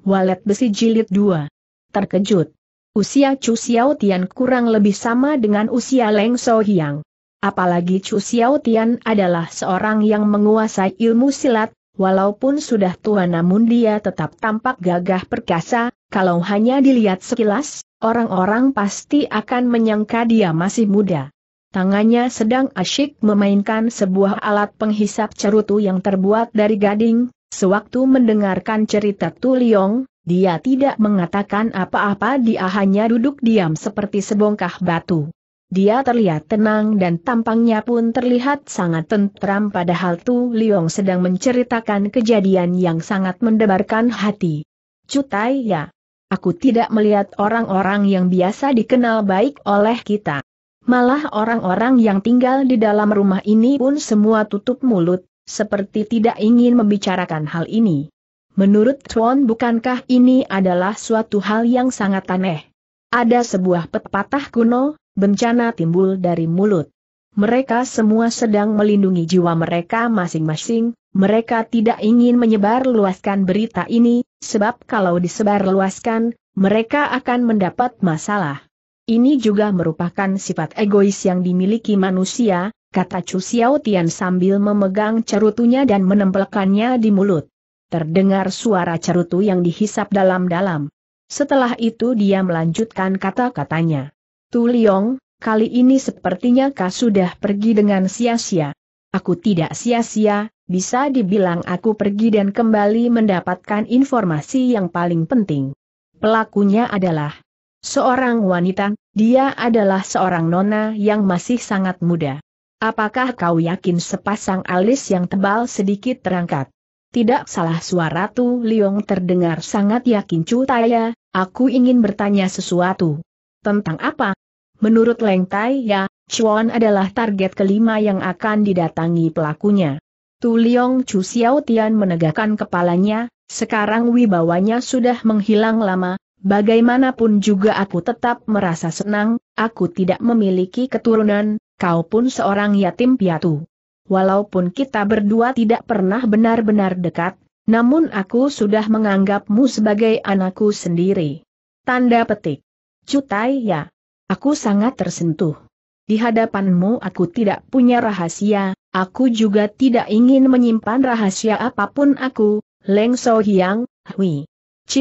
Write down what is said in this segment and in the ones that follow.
Walet besi jilid 2. Terkejut. Usia Chu Xiao Tian kurang lebih sama dengan usia Leng So Hiang. Apalagi Chu Xiao Tian adalah seorang yang menguasai ilmu silat, walaupun sudah tua namun dia tetap tampak gagah perkasa, kalau hanya dilihat sekilas, orang-orang pasti akan menyangka dia masih muda. Tangannya sedang asyik memainkan sebuah alat penghisap cerutu yang terbuat dari gading, Sewaktu mendengarkan cerita Tuliong, dia tidak mengatakan apa-apa dia hanya duduk diam seperti sebongkah batu. Dia terlihat tenang dan tampangnya pun terlihat sangat tentram padahal Tu Liong sedang menceritakan kejadian yang sangat mendebarkan hati. Cutai ya. Aku tidak melihat orang-orang yang biasa dikenal baik oleh kita. Malah orang-orang yang tinggal di dalam rumah ini pun semua tutup mulut, seperti tidak ingin membicarakan hal ini. Menurut Tuan bukankah ini adalah suatu hal yang sangat aneh? Ada sebuah pepatah kuno, bencana timbul dari mulut. Mereka semua sedang melindungi jiwa mereka masing-masing, mereka tidak ingin menyebarluaskan berita ini, sebab kalau disebarluaskan, mereka akan mendapat masalah. Ini juga merupakan sifat egois yang dimiliki manusia, kata Chu Xiao Tian sambil memegang cerutunya dan menempelkannya di mulut. Terdengar suara cerutu yang dihisap dalam-dalam. Setelah itu dia melanjutkan kata-katanya. Tu Liong, kali ini sepertinya kau sudah pergi dengan sia-sia. Aku tidak sia-sia, bisa dibilang aku pergi dan kembali mendapatkan informasi yang paling penting. Pelakunya adalah seorang wanita, dia adalah seorang nona yang masih sangat muda. Apakah kau yakin sepasang alis yang tebal sedikit terangkat? Tidak salah suara Tu Liong terdengar sangat yakin Cu Taya, aku ingin bertanya sesuatu. Tentang apa? Menurut Leng Tai Ya, Chuan adalah target kelima yang akan didatangi pelakunya. Tu Liong Chu Xiao Tian menegakkan kepalanya, sekarang wibawanya sudah menghilang lama, bagaimanapun juga aku tetap merasa senang, aku tidak memiliki keturunan, kau pun seorang yatim piatu. Walaupun kita berdua tidak pernah benar-benar dekat, namun aku sudah menganggapmu sebagai anakku sendiri. Tanda petik. Cutai ya. Aku sangat tersentuh. Di hadapanmu aku tidak punya rahasia, aku juga tidak ingin menyimpan rahasia apapun aku, Leng So Hyang, Hui,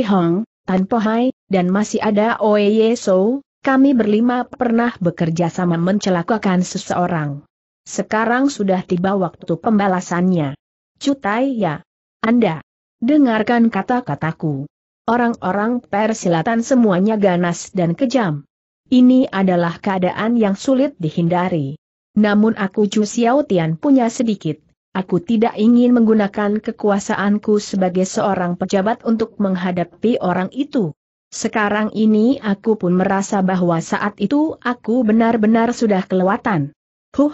Hong, Tan Po Hai, dan masih ada Oe Ye So, kami berlima pernah bekerja sama mencelakakan seseorang. Sekarang sudah tiba waktu pembalasannya. Cutai ya. Anda. Dengarkan kata-kataku. Orang-orang persilatan semuanya ganas dan kejam. Ini adalah keadaan yang sulit dihindari. Namun aku Chu Xiao punya sedikit. Aku tidak ingin menggunakan kekuasaanku sebagai seorang pejabat untuk menghadapi orang itu. Sekarang ini aku pun merasa bahwa saat itu aku benar-benar sudah kelewatan. Huh,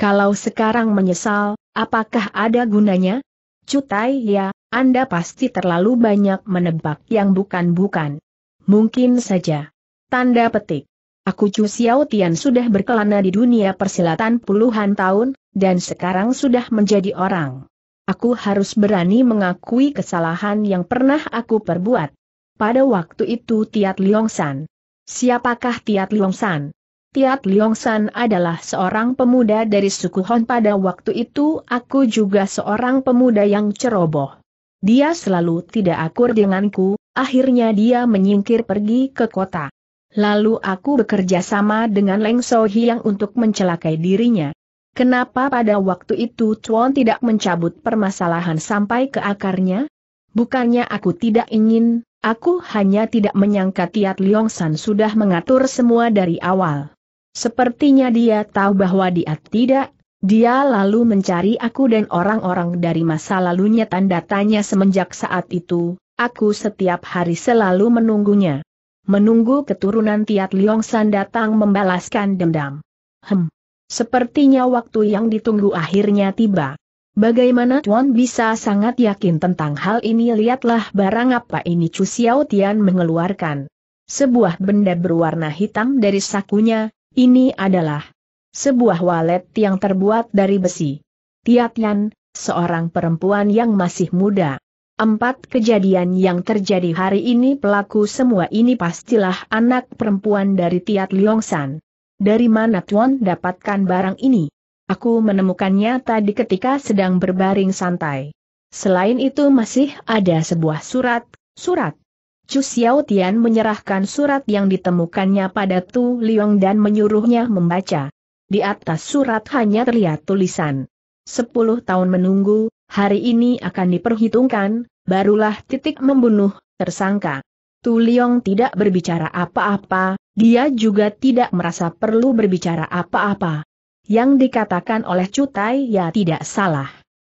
kalau sekarang menyesal, apakah ada gunanya? Cutai ya, Anda pasti terlalu banyak menebak yang bukan-bukan. Mungkin saja. Tanda petik. Aku Chu Xiao Tian sudah berkelana di dunia persilatan puluhan tahun, dan sekarang sudah menjadi orang. Aku harus berani mengakui kesalahan yang pernah aku perbuat. Pada waktu itu Tiat San. Siapakah Tiat San? Tiat San adalah seorang pemuda dari suku Hon pada waktu itu aku juga seorang pemuda yang ceroboh. Dia selalu tidak akur denganku, akhirnya dia menyingkir pergi ke kota. Lalu aku bekerja sama dengan Leng So Hiang untuk mencelakai dirinya. Kenapa pada waktu itu Chuan tidak mencabut permasalahan sampai ke akarnya? Bukannya aku tidak ingin, Aku hanya tidak menyangka Tiat Liong San sudah mengatur semua dari awal. Sepertinya dia tahu bahwa dia tidak, dia lalu mencari aku dan orang-orang dari masa lalunya tanda tanya semenjak saat itu, aku setiap hari selalu menunggunya. Menunggu keturunan Tiat Liong San datang membalaskan dendam. Hem. Sepertinya waktu yang ditunggu akhirnya tiba. Bagaimana Tuan bisa sangat yakin tentang hal ini lihatlah barang apa ini Chu Xiao Tian mengeluarkan. Sebuah benda berwarna hitam dari sakunya, ini adalah sebuah walet yang terbuat dari besi. Tiatian, seorang perempuan yang masih muda. Empat kejadian yang terjadi hari ini pelaku semua ini pastilah anak perempuan dari Tiat Liongsan. Dari mana Tuan dapatkan barang ini? Aku menemukannya tadi ketika sedang berbaring santai. Selain itu masih ada sebuah surat, surat. Chu Xiao menyerahkan surat yang ditemukannya pada Tu Liong dan menyuruhnya membaca. Di atas surat hanya terlihat tulisan. Sepuluh tahun menunggu, hari ini akan diperhitungkan, barulah titik membunuh, tersangka. Tu Liong tidak berbicara apa-apa, dia juga tidak merasa perlu berbicara apa-apa. Yang dikatakan oleh Cutai ya tidak salah.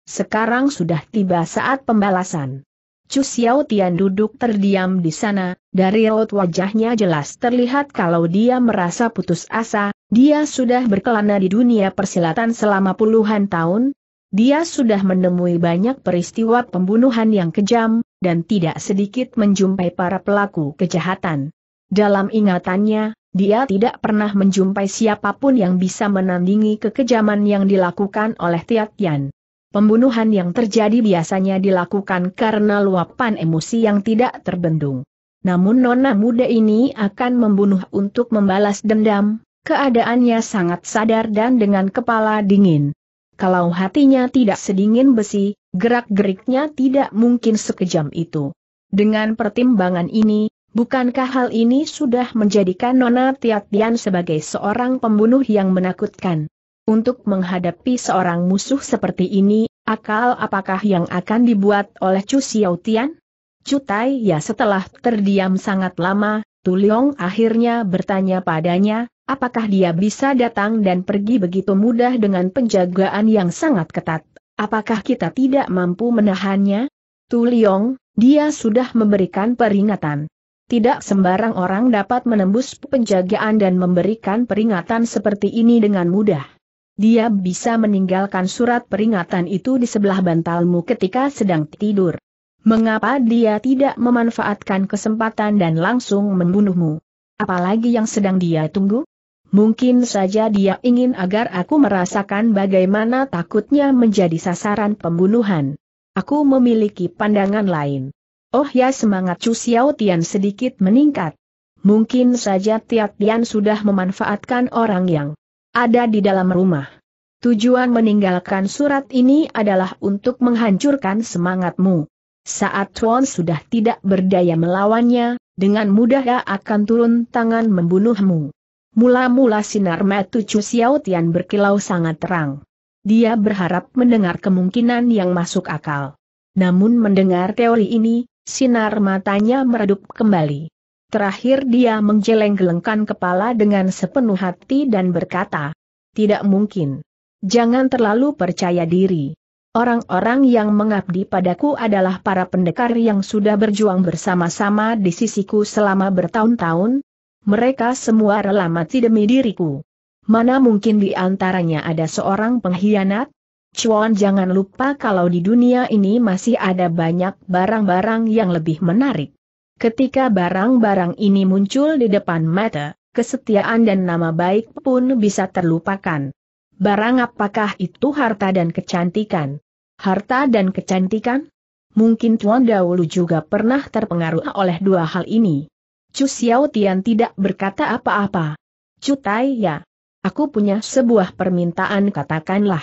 Sekarang sudah tiba saat pembalasan. Chu Xiao Tian duduk terdiam di sana, dari raut wajahnya jelas terlihat kalau dia merasa putus asa, dia sudah berkelana di dunia persilatan selama puluhan tahun, dia sudah menemui banyak peristiwa pembunuhan yang kejam, dan tidak sedikit menjumpai para pelaku kejahatan. Dalam ingatannya, dia tidak pernah menjumpai siapapun yang bisa menandingi kekejaman yang dilakukan oleh Yan. Pembunuhan yang terjadi biasanya dilakukan karena luapan emosi yang tidak terbendung. Namun nona muda ini akan membunuh untuk membalas dendam, keadaannya sangat sadar dan dengan kepala dingin. Kalau hatinya tidak sedingin besi, gerak-geriknya tidak mungkin sekejam itu. Dengan pertimbangan ini, Bukankah hal ini sudah menjadikan Nona Tiatian sebagai seorang pembunuh yang menakutkan? Untuk menghadapi seorang musuh seperti ini, akal apakah yang akan dibuat oleh Chu Xiao Tian? Cutai ya setelah terdiam sangat lama, Tuliong akhirnya bertanya padanya, apakah dia bisa datang dan pergi begitu mudah dengan penjagaan yang sangat ketat? Apakah kita tidak mampu menahannya? Tuliong, dia sudah memberikan peringatan. Tidak sembarang orang dapat menembus penjagaan dan memberikan peringatan seperti ini dengan mudah. Dia bisa meninggalkan surat peringatan itu di sebelah bantalmu ketika sedang tidur. Mengapa dia tidak memanfaatkan kesempatan dan langsung membunuhmu? Apalagi yang sedang dia tunggu? Mungkin saja dia ingin agar aku merasakan bagaimana takutnya menjadi sasaran pembunuhan. Aku memiliki pandangan lain. Oh ya semangat Chu Xiao Tian sedikit meningkat. Mungkin saja tiap Tian sudah memanfaatkan orang yang ada di dalam rumah. Tujuan meninggalkan surat ini adalah untuk menghancurkan semangatmu. Saat Tuan sudah tidak berdaya melawannya, dengan mudah ia akan turun tangan membunuhmu. Mula-mula sinar metu Chu Xiao Tian berkilau sangat terang. Dia berharap mendengar kemungkinan yang masuk akal. Namun mendengar teori ini, sinar matanya meredup kembali. Terakhir dia menggeleng-gelengkan kepala dengan sepenuh hati dan berkata, tidak mungkin. Jangan terlalu percaya diri. Orang-orang yang mengabdi padaku adalah para pendekar yang sudah berjuang bersama-sama di sisiku selama bertahun-tahun. Mereka semua rela mati demi diriku. Mana mungkin di antaranya ada seorang pengkhianat? Cuan jangan lupa kalau di dunia ini masih ada banyak barang-barang yang lebih menarik. Ketika barang-barang ini muncul di depan mata, kesetiaan dan nama baik pun bisa terlupakan. Barang apakah itu harta dan kecantikan? Harta dan kecantikan? Mungkin Tuan dahulu juga pernah terpengaruh oleh dua hal ini. Chu Xiao Tian tidak berkata apa-apa. Cu Tai ya. Aku punya sebuah permintaan katakanlah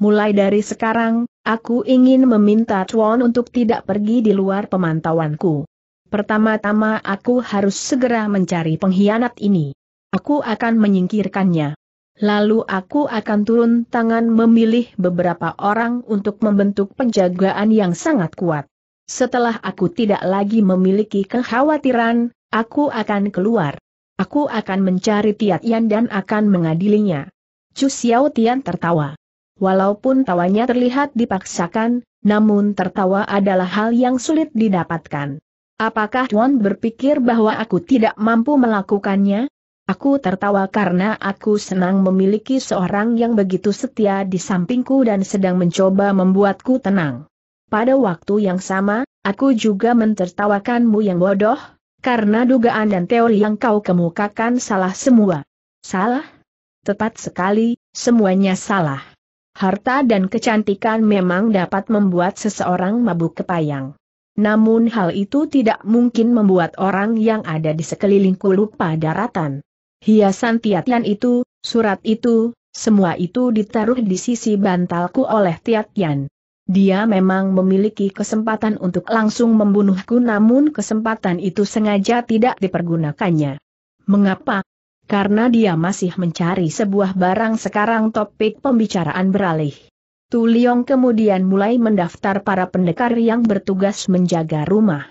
mulai dari sekarang, aku ingin meminta Chuan untuk tidak pergi di luar pemantauanku. Pertama-tama aku harus segera mencari pengkhianat ini. Aku akan menyingkirkannya. Lalu aku akan turun tangan memilih beberapa orang untuk membentuk penjagaan yang sangat kuat. Setelah aku tidak lagi memiliki kekhawatiran, aku akan keluar. Aku akan mencari Tiat Yan dan akan mengadilinya. Chu Xiao Tian tertawa. Walaupun tawanya terlihat dipaksakan, namun tertawa adalah hal yang sulit didapatkan. Apakah Tuan berpikir bahwa aku tidak mampu melakukannya? Aku tertawa karena aku senang memiliki seorang yang begitu setia di sampingku dan sedang mencoba membuatku tenang. Pada waktu yang sama, aku juga mentertawakanmu yang bodoh, karena dugaan dan teori yang kau kemukakan salah semua. Salah? Tepat sekali, semuanya salah. Harta dan kecantikan memang dapat membuat seseorang mabuk kepayang. Namun hal itu tidak mungkin membuat orang yang ada di sekelilingku lupa daratan. Hiasan Tiatian itu, surat itu, semua itu ditaruh di sisi bantalku oleh Tiatian. Dia memang memiliki kesempatan untuk langsung membunuhku namun kesempatan itu sengaja tidak dipergunakannya. Mengapa? karena dia masih mencari sebuah barang sekarang topik pembicaraan beralih. Tu Liong kemudian mulai mendaftar para pendekar yang bertugas menjaga rumah.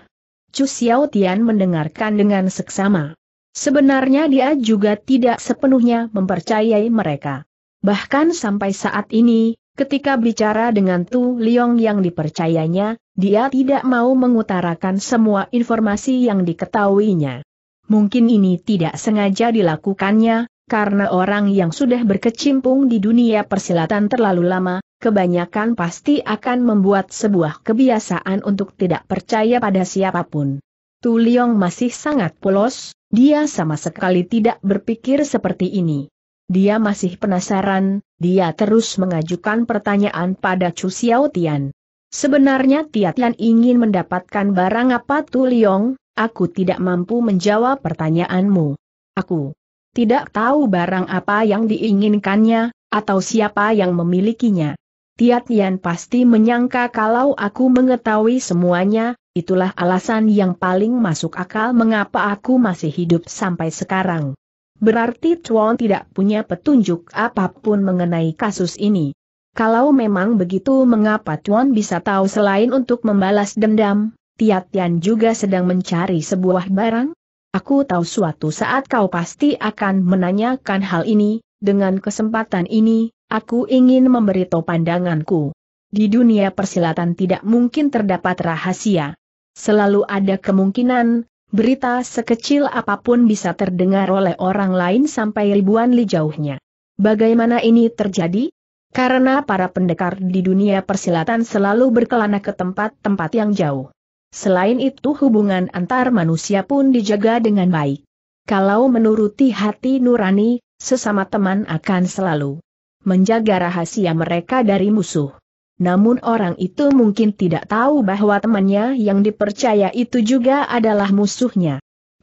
Chu Xiao Tian mendengarkan dengan seksama. Sebenarnya dia juga tidak sepenuhnya mempercayai mereka. Bahkan sampai saat ini, ketika bicara dengan Tu Liong yang dipercayanya, dia tidak mau mengutarakan semua informasi yang diketahuinya. Mungkin ini tidak sengaja dilakukannya, karena orang yang sudah berkecimpung di dunia persilatan terlalu lama, kebanyakan pasti akan membuat sebuah kebiasaan untuk tidak percaya pada siapapun. Tu Liong masih sangat polos, dia sama sekali tidak berpikir seperti ini. Dia masih penasaran, dia terus mengajukan pertanyaan pada Chu Xiao Tian. Sebenarnya Tiatian Tian ingin mendapatkan barang apa Tu Liong, Aku tidak mampu menjawab pertanyaanmu. Aku tidak tahu barang apa yang diinginkannya, atau siapa yang memilikinya. Tiatian pasti menyangka kalau aku mengetahui semuanya, itulah alasan yang paling masuk akal mengapa aku masih hidup sampai sekarang. Berarti Chuan tidak punya petunjuk apapun mengenai kasus ini. Kalau memang begitu mengapa Chuan bisa tahu selain untuk membalas dendam? Tiatian juga sedang mencari sebuah barang? Aku tahu suatu saat kau pasti akan menanyakan hal ini, dengan kesempatan ini, aku ingin memberitahu pandanganku. Di dunia persilatan tidak mungkin terdapat rahasia. Selalu ada kemungkinan, berita sekecil apapun bisa terdengar oleh orang lain sampai ribuan li jauhnya. Bagaimana ini terjadi? Karena para pendekar di dunia persilatan selalu berkelana ke tempat-tempat yang jauh. Selain itu hubungan antar manusia pun dijaga dengan baik. Kalau menuruti hati nurani, sesama teman akan selalu menjaga rahasia mereka dari musuh. Namun orang itu mungkin tidak tahu bahwa temannya yang dipercaya itu juga adalah musuhnya.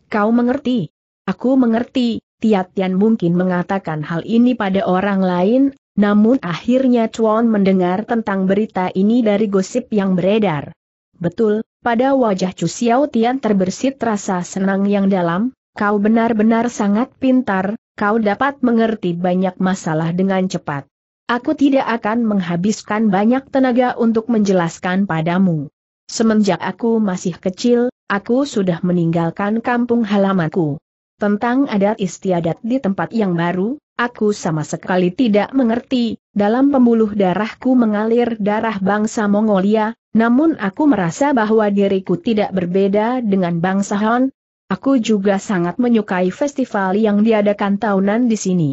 Kau mengerti? Aku mengerti, Tiatian mungkin mengatakan hal ini pada orang lain, namun akhirnya Chuan mendengar tentang berita ini dari gosip yang beredar. Betul, pada wajah Chu Xiao Tian terbersit rasa senang yang dalam, kau benar-benar sangat pintar, kau dapat mengerti banyak masalah dengan cepat. Aku tidak akan menghabiskan banyak tenaga untuk menjelaskan padamu. Semenjak aku masih kecil, aku sudah meninggalkan kampung halamanku. Tentang adat istiadat di tempat yang baru, aku sama sekali tidak mengerti, dalam pembuluh darahku mengalir darah bangsa Mongolia, namun aku merasa bahwa diriku tidak berbeda dengan bangsa Han. Aku juga sangat menyukai festival yang diadakan tahunan di sini.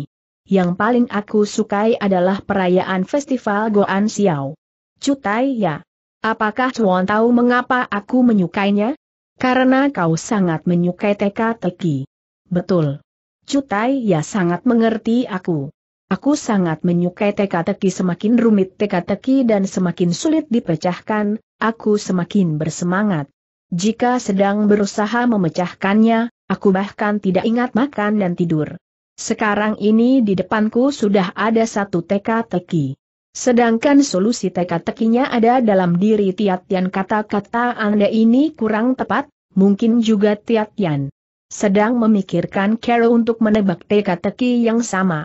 Yang paling aku sukai adalah perayaan festival Goan Xiao. Cutai ya. Apakah Chuan tahu mengapa aku menyukainya? Karena kau sangat menyukai teka-teki. Betul. Cutai ya sangat mengerti aku. Aku sangat menyukai teka-teki semakin rumit teka-teki dan semakin sulit dipecahkan, aku semakin bersemangat. Jika sedang berusaha memecahkannya, aku bahkan tidak ingat makan dan tidur. Sekarang ini di depanku sudah ada satu teka-teki. Sedangkan solusi teka-tekinya ada dalam diri Tiatian kata-kata Anda ini kurang tepat, mungkin juga Tiatian sedang memikirkan Carol untuk menebak teka-teki yang sama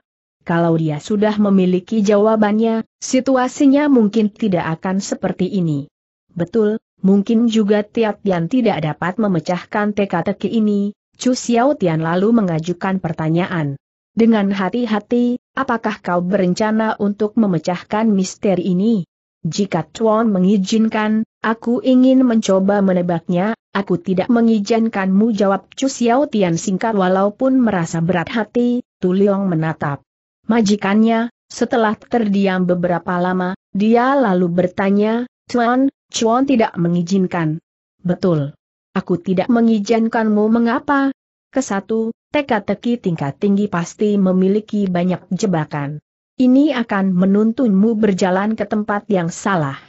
kalau dia sudah memiliki jawabannya, situasinya mungkin tidak akan seperti ini. Betul, mungkin juga Tiat Tian tidak dapat memecahkan teka-teki ini, Chu Xiao Tian lalu mengajukan pertanyaan. Dengan hati-hati, apakah kau berencana untuk memecahkan misteri ini? Jika Chuan mengizinkan, aku ingin mencoba menebaknya, aku tidak mengizinkanmu jawab Chu Xiao Tian singkat walaupun merasa berat hati, Tu Liang menatap majikannya, setelah terdiam beberapa lama, dia lalu bertanya, Chuan, Chuan tidak mengizinkan. Betul. Aku tidak mengizinkanmu mengapa? Kesatu, teka-teki tingkat tinggi pasti memiliki banyak jebakan. Ini akan menuntunmu berjalan ke tempat yang salah.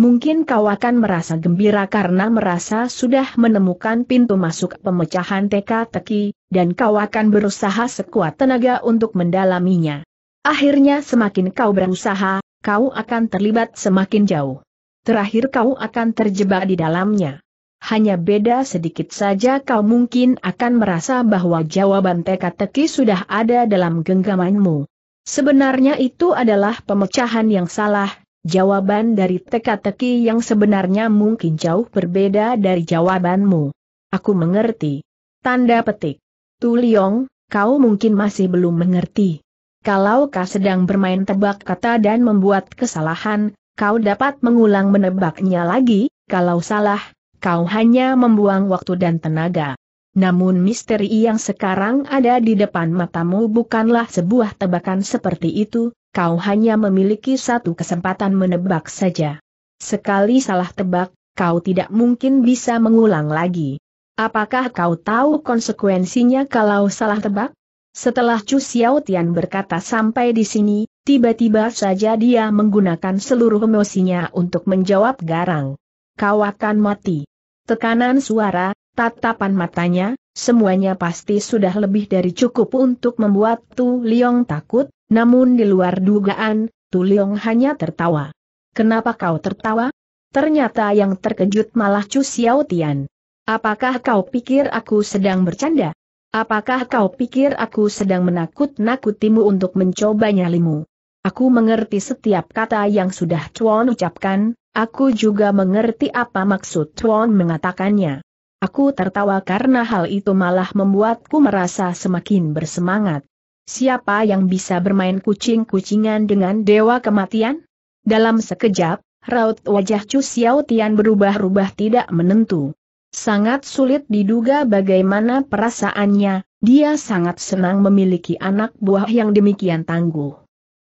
Mungkin kau akan merasa gembira karena merasa sudah menemukan pintu masuk pemecahan teka-teki, dan kau akan berusaha sekuat tenaga untuk mendalaminya. Akhirnya semakin kau berusaha, kau akan terlibat semakin jauh. Terakhir kau akan terjebak di dalamnya. Hanya beda sedikit saja kau mungkin akan merasa bahwa jawaban teka-teki sudah ada dalam genggamanmu. Sebenarnya itu adalah pemecahan yang salah, Jawaban dari teka-teki yang sebenarnya mungkin jauh berbeda dari jawabanmu. Aku mengerti. Tanda petik. Tuliong, kau mungkin masih belum mengerti. Kalau kau sedang bermain tebak kata dan membuat kesalahan, kau dapat mengulang menebaknya lagi, kalau salah, kau hanya membuang waktu dan tenaga. Namun misteri yang sekarang ada di depan matamu bukanlah sebuah tebakan seperti itu, kau hanya memiliki satu kesempatan menebak saja. Sekali salah tebak, kau tidak mungkin bisa mengulang lagi. Apakah kau tahu konsekuensinya kalau salah tebak? Setelah Chu Xiao Tian berkata sampai di sini, tiba-tiba saja dia menggunakan seluruh emosinya untuk menjawab garang. Kau akan mati. Tekanan suara, tatapan matanya, semuanya pasti sudah lebih dari cukup untuk membuat Tu Liong takut, namun di luar dugaan, Tuliong hanya tertawa. Kenapa kau tertawa? Ternyata yang terkejut malah Chu Xiao Tian. Apakah kau pikir aku sedang bercanda? Apakah kau pikir aku sedang menakut-nakutimu untuk mencoba nyalimu? Aku mengerti setiap kata yang sudah Chuan ucapkan, aku juga mengerti apa maksud Chuan mengatakannya. Aku tertawa karena hal itu malah membuatku merasa semakin bersemangat siapa yang bisa bermain kucing-kucingan dengan dewa kematian? Dalam sekejap, raut wajah Chu Xiao Tian berubah-ubah tidak menentu. Sangat sulit diduga bagaimana perasaannya, dia sangat senang memiliki anak buah yang demikian tangguh.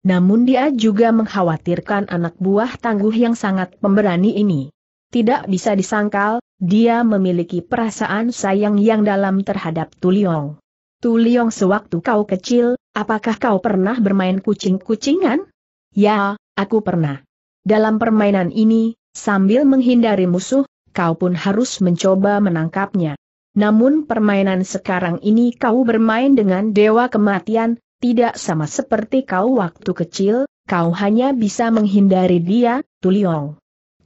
Namun dia juga mengkhawatirkan anak buah tangguh yang sangat pemberani ini. Tidak bisa disangkal, dia memiliki perasaan sayang yang dalam terhadap Tuliong. Tu Liong sewaktu kau kecil, apakah kau pernah bermain kucing-kucingan? Ya, aku pernah. Dalam permainan ini, sambil menghindari musuh, kau pun harus mencoba menangkapnya. Namun permainan sekarang ini kau bermain dengan dewa kematian, tidak sama seperti kau waktu kecil, kau hanya bisa menghindari dia, Liong.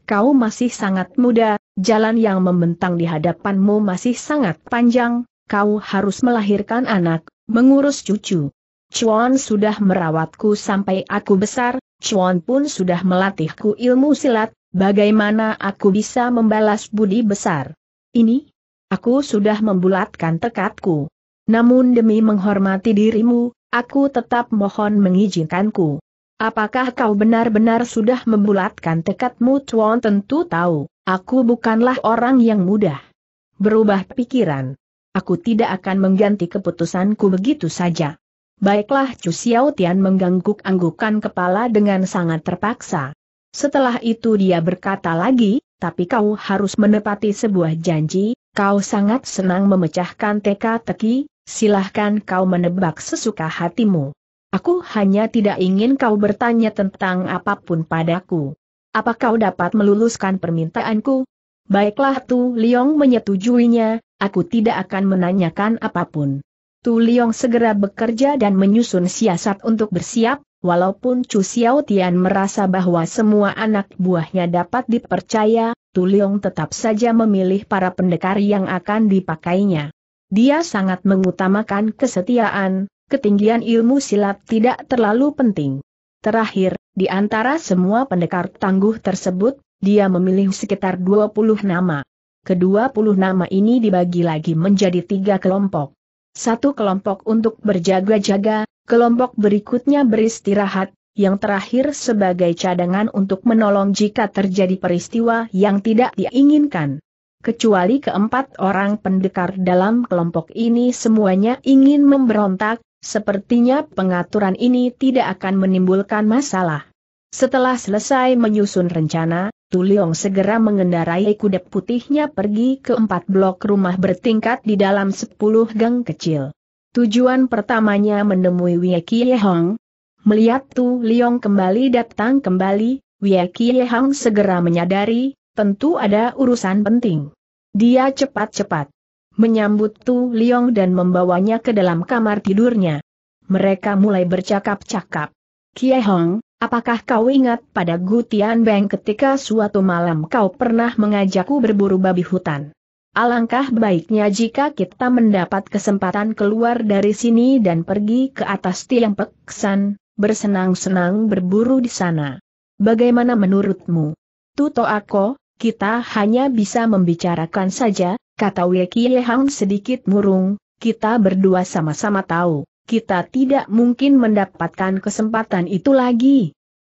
Kau masih sangat muda, jalan yang membentang di hadapanmu masih sangat panjang, kau harus melahirkan anak, mengurus cucu. Chuan sudah merawatku sampai aku besar, Chuan pun sudah melatihku ilmu silat, bagaimana aku bisa membalas budi besar. Ini? Aku sudah membulatkan tekadku. Namun demi menghormati dirimu, aku tetap mohon mengizinkanku. Apakah kau benar-benar sudah membulatkan tekadmu Chuan tentu tahu, aku bukanlah orang yang mudah. Berubah pikiran aku tidak akan mengganti keputusanku begitu saja. Baiklah Chu Xiao Tian mengangguk-anggukan kepala dengan sangat terpaksa. Setelah itu dia berkata lagi, tapi kau harus menepati sebuah janji, kau sangat senang memecahkan teka-teki, silahkan kau menebak sesuka hatimu. Aku hanya tidak ingin kau bertanya tentang apapun padaku. Apa kau dapat meluluskan permintaanku? Baiklah Tu Liong menyetujuinya, aku tidak akan menanyakan apapun. Tu Liong segera bekerja dan menyusun siasat untuk bersiap, walaupun Chu Xiao Tian merasa bahwa semua anak buahnya dapat dipercaya, Tu Liong tetap saja memilih para pendekar yang akan dipakainya. Dia sangat mengutamakan kesetiaan, ketinggian ilmu silat tidak terlalu penting. Terakhir, di antara semua pendekar tangguh tersebut, dia memilih sekitar 20 nama kedua puluh nama ini dibagi lagi menjadi tiga kelompok. Satu kelompok untuk berjaga-jaga, kelompok berikutnya beristirahat, yang terakhir sebagai cadangan untuk menolong jika terjadi peristiwa yang tidak diinginkan. Kecuali keempat orang pendekar dalam kelompok ini semuanya ingin memberontak, sepertinya pengaturan ini tidak akan menimbulkan masalah. Setelah selesai menyusun rencana, Tuliong segera mengendarai kuda putihnya pergi ke empat blok rumah bertingkat di dalam sepuluh gang kecil. Tujuan pertamanya menemui Wei Hong. Melihat Tu Liong kembali datang kembali, Wei Hong segera menyadari, tentu ada urusan penting. Dia cepat-cepat menyambut Tu Liong dan membawanya ke dalam kamar tidurnya. Mereka mulai bercakap-cakap. Kiehong, Apakah kau ingat pada gutian Beng ketika suatu malam kau pernah mengajakku berburu babi hutan? Alangkah baiknya jika kita mendapat kesempatan keluar dari sini dan pergi ke atas tiang peksan, bersenang-senang berburu di sana. Bagaimana menurutmu? Tuto aku, kita hanya bisa membicarakan saja, kata Wei Hang sedikit murung, kita berdua sama-sama tahu kita tidak mungkin mendapatkan kesempatan itu lagi.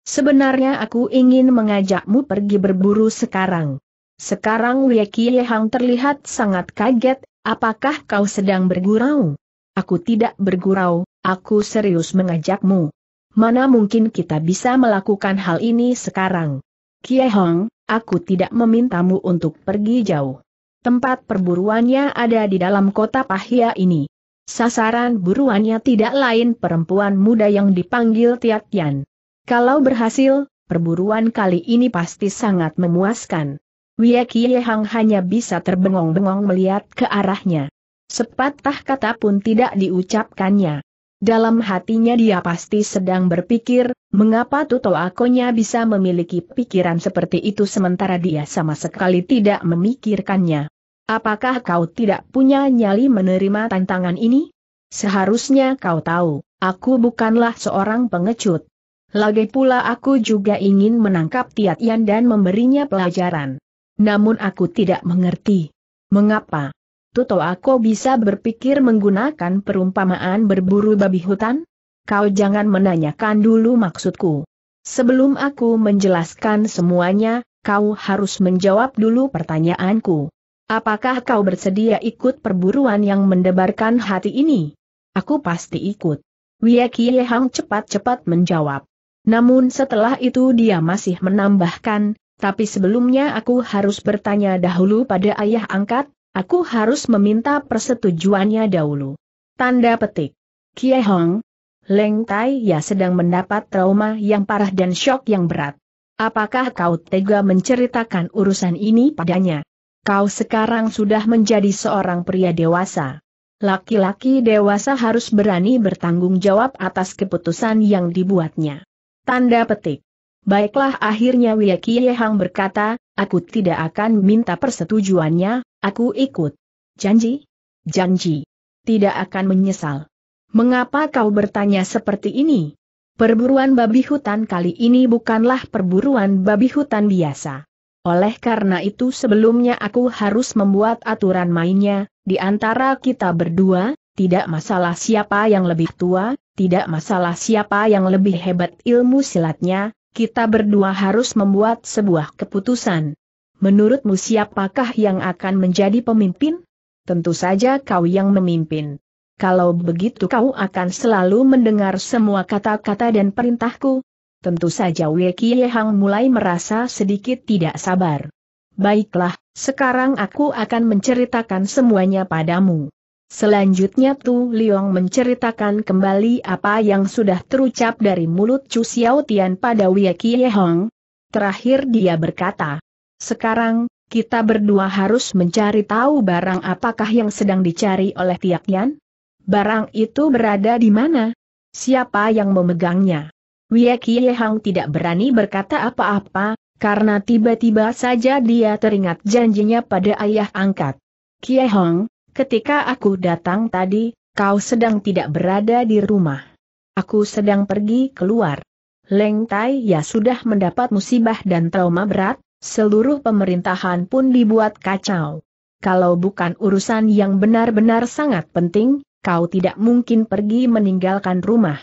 Sebenarnya aku ingin mengajakmu pergi berburu sekarang. Sekarang Wei Hang terlihat sangat kaget, apakah kau sedang bergurau? Aku tidak bergurau, aku serius mengajakmu. Mana mungkin kita bisa melakukan hal ini sekarang? Kie Hong, aku tidak memintamu untuk pergi jauh. Tempat perburuannya ada di dalam kota Pahia ini. Sasaran buruannya tidak lain perempuan muda yang dipanggil Tiatian. Kalau berhasil, perburuan kali ini pasti sangat memuaskan. Wia Hang hanya bisa terbengong-bengong melihat ke arahnya. Sepatah kata pun tidak diucapkannya. Dalam hatinya dia pasti sedang berpikir, mengapa Tuto Akonya bisa memiliki pikiran seperti itu sementara dia sama sekali tidak memikirkannya. Apakah kau tidak punya nyali menerima tantangan ini? Seharusnya kau tahu, aku bukanlah seorang pengecut. Lagi pula aku juga ingin menangkap Tiat Yan dan memberinya pelajaran. Namun aku tidak mengerti. Mengapa? Tuto aku bisa berpikir menggunakan perumpamaan berburu babi hutan? Kau jangan menanyakan dulu maksudku. Sebelum aku menjelaskan semuanya, kau harus menjawab dulu pertanyaanku. Apakah kau bersedia ikut perburuan yang mendebarkan hati ini? Aku pasti ikut. Wiekie Hang cepat-cepat menjawab. Namun setelah itu dia masih menambahkan, tapi sebelumnya aku harus bertanya dahulu pada ayah angkat, aku harus meminta persetujuannya dahulu. Tanda petik. Kie Hong, Leng Tai Ya sedang mendapat trauma yang parah dan shock yang berat. Apakah kau tega menceritakan urusan ini padanya? Kau sekarang sudah menjadi seorang pria dewasa. Laki-laki dewasa harus berani bertanggung jawab atas keputusan yang dibuatnya. Tanda petik. Baiklah akhirnya Wiekie Hang berkata, aku tidak akan minta persetujuannya, aku ikut. Janji? Janji. Tidak akan menyesal. Mengapa kau bertanya seperti ini? Perburuan babi hutan kali ini bukanlah perburuan babi hutan biasa. Oleh karena itu sebelumnya aku harus membuat aturan mainnya, di antara kita berdua, tidak masalah siapa yang lebih tua, tidak masalah siapa yang lebih hebat ilmu silatnya, kita berdua harus membuat sebuah keputusan. Menurutmu siapakah yang akan menjadi pemimpin? Tentu saja kau yang memimpin. Kalau begitu kau akan selalu mendengar semua kata-kata dan perintahku, Tentu saja Wei Hang mulai merasa sedikit tidak sabar. Baiklah, sekarang aku akan menceritakan semuanya padamu. Selanjutnya Tu Liong menceritakan kembali apa yang sudah terucap dari mulut Chu Xiao Tian pada Wei Hang. Terakhir dia berkata, sekarang, kita berdua harus mencari tahu barang apakah yang sedang dicari oleh Tiak Yan. Barang itu berada di mana? Siapa yang memegangnya? Wie Kie Hang tidak berani berkata apa-apa, karena tiba-tiba saja dia teringat janjinya pada ayah angkat. Kie Hang, ketika aku datang tadi, kau sedang tidak berada di rumah. Aku sedang pergi keluar. Leng Tai ya sudah mendapat musibah dan trauma berat, seluruh pemerintahan pun dibuat kacau. Kalau bukan urusan yang benar-benar sangat penting, kau tidak mungkin pergi meninggalkan rumah.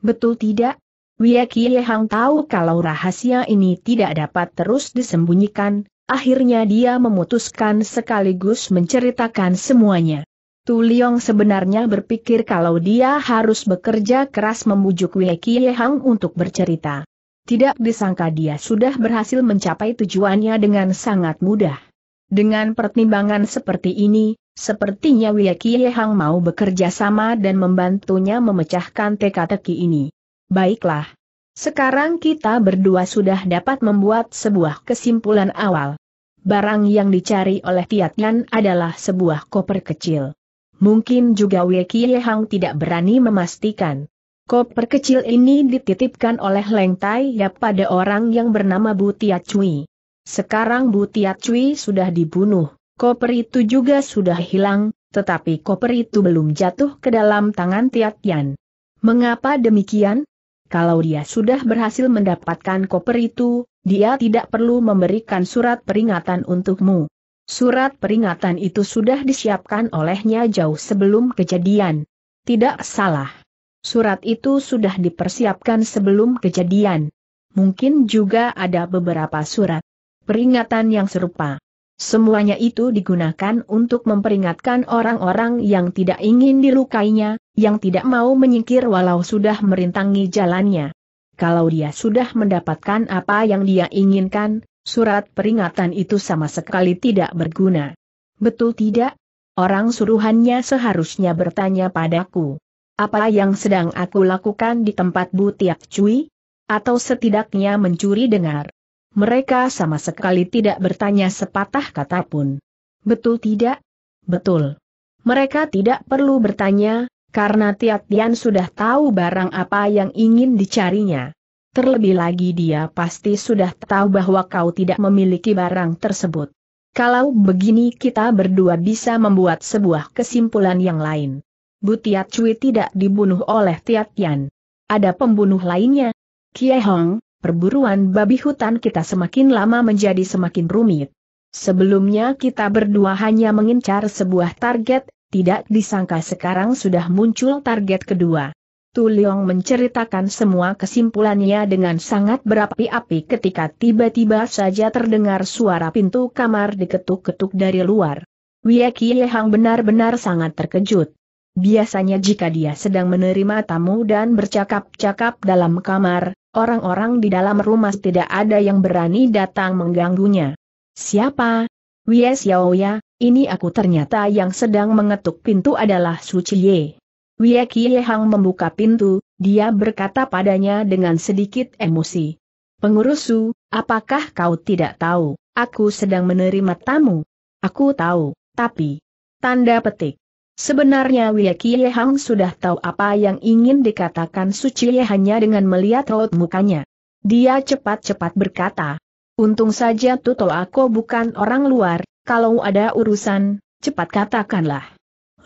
Betul tidak? Wia Kie Hang tahu kalau rahasia ini tidak dapat terus disembunyikan, akhirnya dia memutuskan sekaligus menceritakan semuanya. Tu Liong sebenarnya berpikir kalau dia harus bekerja keras membujuk Kie Hang untuk bercerita. Tidak disangka dia sudah berhasil mencapai tujuannya dengan sangat mudah. Dengan pertimbangan seperti ini, sepertinya Kie Hang mau bekerja sama dan membantunya memecahkan teka-teki ini. Baiklah. Sekarang kita berdua sudah dapat membuat sebuah kesimpulan awal. Barang yang dicari oleh Tiatnan adalah sebuah koper kecil. Mungkin juga Wei Hang tidak berani memastikan. Koper kecil ini dititipkan oleh Leng Tai ya pada orang yang bernama Bu Tiat Cui. Sekarang Bu Tiat Cui sudah dibunuh, koper itu juga sudah hilang, tetapi koper itu belum jatuh ke dalam tangan Tiat Yan. Mengapa demikian? Kalau dia sudah berhasil mendapatkan koper itu, dia tidak perlu memberikan surat peringatan untukmu. Surat peringatan itu sudah disiapkan olehnya jauh sebelum kejadian. Tidak salah. Surat itu sudah dipersiapkan sebelum kejadian. Mungkin juga ada beberapa surat peringatan yang serupa. Semuanya itu digunakan untuk memperingatkan orang-orang yang tidak ingin dilukainya, yang tidak mau menyingkir walau sudah merintangi jalannya. Kalau dia sudah mendapatkan apa yang dia inginkan, surat peringatan itu sama sekali tidak berguna. Betul tidak? Orang suruhannya seharusnya bertanya padaku. Apa yang sedang aku lakukan di tempat bu tiap Cui? Atau setidaknya mencuri dengar. Mereka sama sekali tidak bertanya sepatah kata pun. Betul tidak? Betul. Mereka tidak perlu bertanya, karena Tiat Tian sudah tahu barang apa yang ingin dicarinya. Terlebih lagi dia pasti sudah tahu bahwa kau tidak memiliki barang tersebut. Kalau begini kita berdua bisa membuat sebuah kesimpulan yang lain. Tiat Cui tidak dibunuh oleh Tiat Tian. Ada pembunuh lainnya. Kie Hong, perburuan babi hutan kita semakin lama menjadi semakin rumit. Sebelumnya kita berdua hanya mengincar sebuah target, tidak disangka sekarang sudah muncul target kedua. Tu Leong menceritakan semua kesimpulannya dengan sangat berapi-api ketika tiba-tiba saja terdengar suara pintu kamar diketuk-ketuk dari luar. Wia Kie Hang benar-benar sangat terkejut. Biasanya jika dia sedang menerima tamu dan bercakap-cakap dalam kamar, Orang-orang di dalam rumah tidak ada yang berani datang mengganggunya. Siapa? Wie Xiaoya, ini aku ternyata yang sedang mengetuk pintu adalah Su Chie. Wie Kie Hang membuka pintu, dia berkata padanya dengan sedikit emosi. Pengurus Su, apakah kau tidak tahu, aku sedang menerima tamu? Aku tahu, tapi... Tanda petik. Sebenarnya Kie Hang sudah tahu apa yang ingin dikatakan Suci hanya dengan melihat raut mukanya. Dia cepat-cepat berkata, Untung saja Tuto aku bukan orang luar, kalau ada urusan, cepat katakanlah.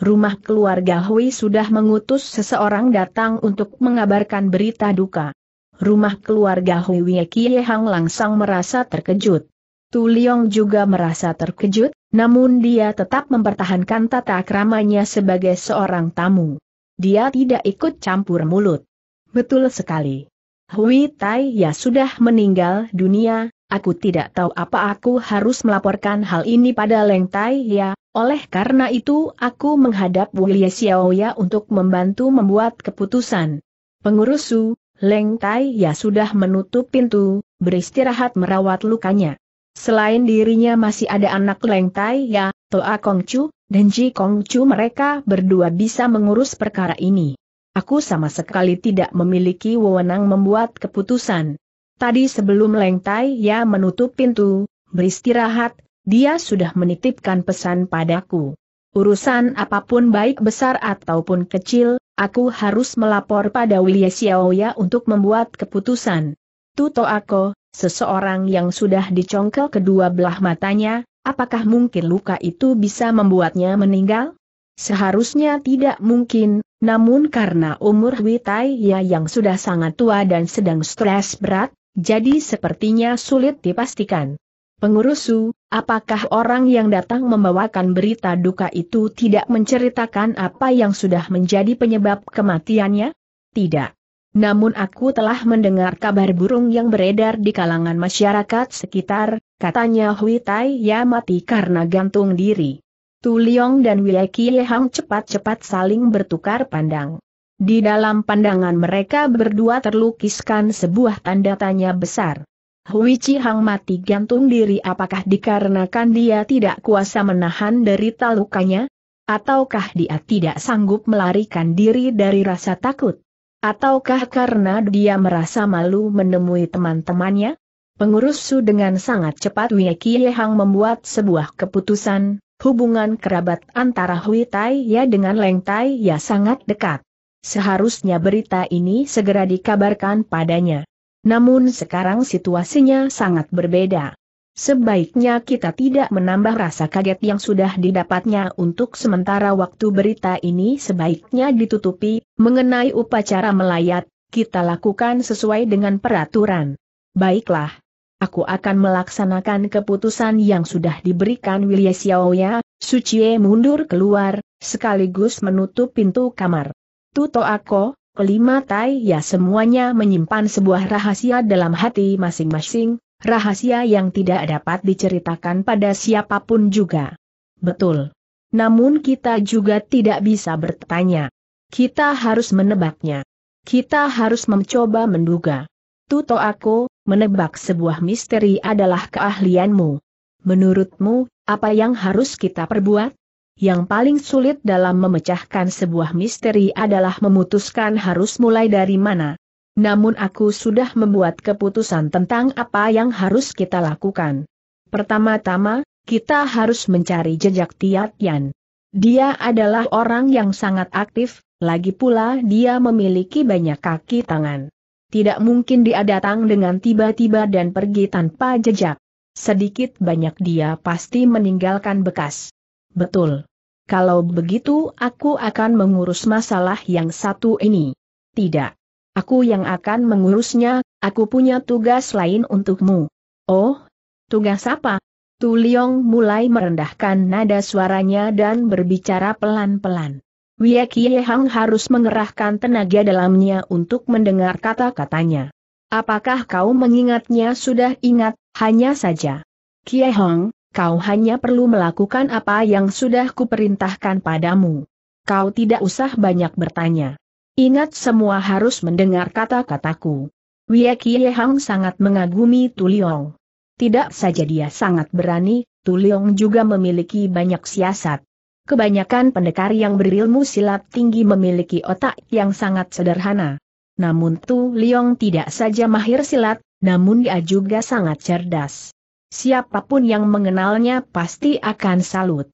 Rumah keluarga Hui sudah mengutus seseorang datang untuk mengabarkan berita duka. Rumah keluarga Hui Kie Hang langsung merasa terkejut. Tu Liong juga merasa terkejut, namun dia tetap mempertahankan tata keramanya sebagai seorang tamu. Dia tidak ikut campur mulut. Betul sekali. Hui Tai ya sudah meninggal dunia, aku tidak tahu apa aku harus melaporkan hal ini pada Leng Tai ya, oleh karena itu aku menghadap Wei Xiaoya untuk membantu membuat keputusan. Pengurus Su, Leng Tai ya sudah menutup pintu, beristirahat merawat lukanya. Selain dirinya masih ada anak Leng Tai Ya, Toa Kong Chu, dan Ji Kong Chu mereka berdua bisa mengurus perkara ini. Aku sama sekali tidak memiliki wewenang membuat keputusan. Tadi sebelum Leng Tai Ya menutup pintu, beristirahat, dia sudah menitipkan pesan padaku. Urusan apapun baik besar ataupun kecil, aku harus melapor pada Wilya Xiaoya untuk membuat keputusan. Tuto aku, Seseorang yang sudah dicongkel kedua belah matanya, apakah mungkin luka itu bisa membuatnya meninggal? Seharusnya tidak mungkin, namun karena umur Witai Ya yang sudah sangat tua dan sedang stres berat, jadi sepertinya sulit dipastikan. Pengurusu, apakah orang yang datang membawakan berita duka itu tidak menceritakan apa yang sudah menjadi penyebab kematiannya? Tidak. Namun aku telah mendengar kabar burung yang beredar di kalangan masyarakat sekitar, katanya Hui Tai Ya mati karena gantung diri. Tu Liong dan Wei Hang cepat-cepat saling bertukar pandang. Di dalam pandangan mereka berdua terlukiskan sebuah tanda tanya besar. Hui Chi Hang mati gantung diri apakah dikarenakan dia tidak kuasa menahan derita lukanya, Ataukah dia tidak sanggup melarikan diri dari rasa takut? Ataukah karena dia merasa malu menemui teman-temannya? Pengurus Su dengan sangat cepat Wei Hang membuat sebuah keputusan, hubungan kerabat antara Hui Tai Ya dengan Leng Tai Ya sangat dekat. Seharusnya berita ini segera dikabarkan padanya. Namun sekarang situasinya sangat berbeda. Sebaiknya kita tidak menambah rasa kaget yang sudah didapatnya untuk sementara waktu berita ini sebaiknya ditutupi, mengenai upacara melayat, kita lakukan sesuai dengan peraturan. Baiklah. Aku akan melaksanakan keputusan yang sudah diberikan Wilye Xiaoya, Suciye mundur keluar, sekaligus menutup pintu kamar. Tuto Ako, kelima Tai ya semuanya menyimpan sebuah rahasia dalam hati masing-masing, rahasia yang tidak dapat diceritakan pada siapapun juga. Betul. Namun kita juga tidak bisa bertanya. Kita harus menebaknya. Kita harus mencoba menduga. Tuto aku, menebak sebuah misteri adalah keahlianmu. Menurutmu, apa yang harus kita perbuat? Yang paling sulit dalam memecahkan sebuah misteri adalah memutuskan harus mulai dari mana. Namun aku sudah membuat keputusan tentang apa yang harus kita lakukan. Pertama-tama, kita harus mencari jejak Yan. Dia adalah orang yang sangat aktif, lagi pula dia memiliki banyak kaki tangan. Tidak mungkin dia datang dengan tiba-tiba dan pergi tanpa jejak. Sedikit banyak dia pasti meninggalkan bekas. Betul. Kalau begitu aku akan mengurus masalah yang satu ini. Tidak. Aku yang akan mengurusnya, aku punya tugas lain untukmu. Oh, tugas apa? Tu Liong mulai merendahkan nada suaranya dan berbicara pelan-pelan. Wia Kie Hang harus mengerahkan tenaga dalamnya untuk mendengar kata-katanya. Apakah kau mengingatnya sudah ingat, hanya saja. Kie Hang, kau hanya perlu melakukan apa yang sudah kuperintahkan padamu. Kau tidak usah banyak bertanya. Ingat semua harus mendengar kata-kataku. Wie Kie Hang sangat mengagumi Tuliong. Tidak saja dia sangat berani, Tuliong juga memiliki banyak siasat. Kebanyakan pendekar yang berilmu silat tinggi memiliki otak yang sangat sederhana. Namun Tu Liong tidak saja mahir silat, namun dia juga sangat cerdas. Siapapun yang mengenalnya pasti akan salut.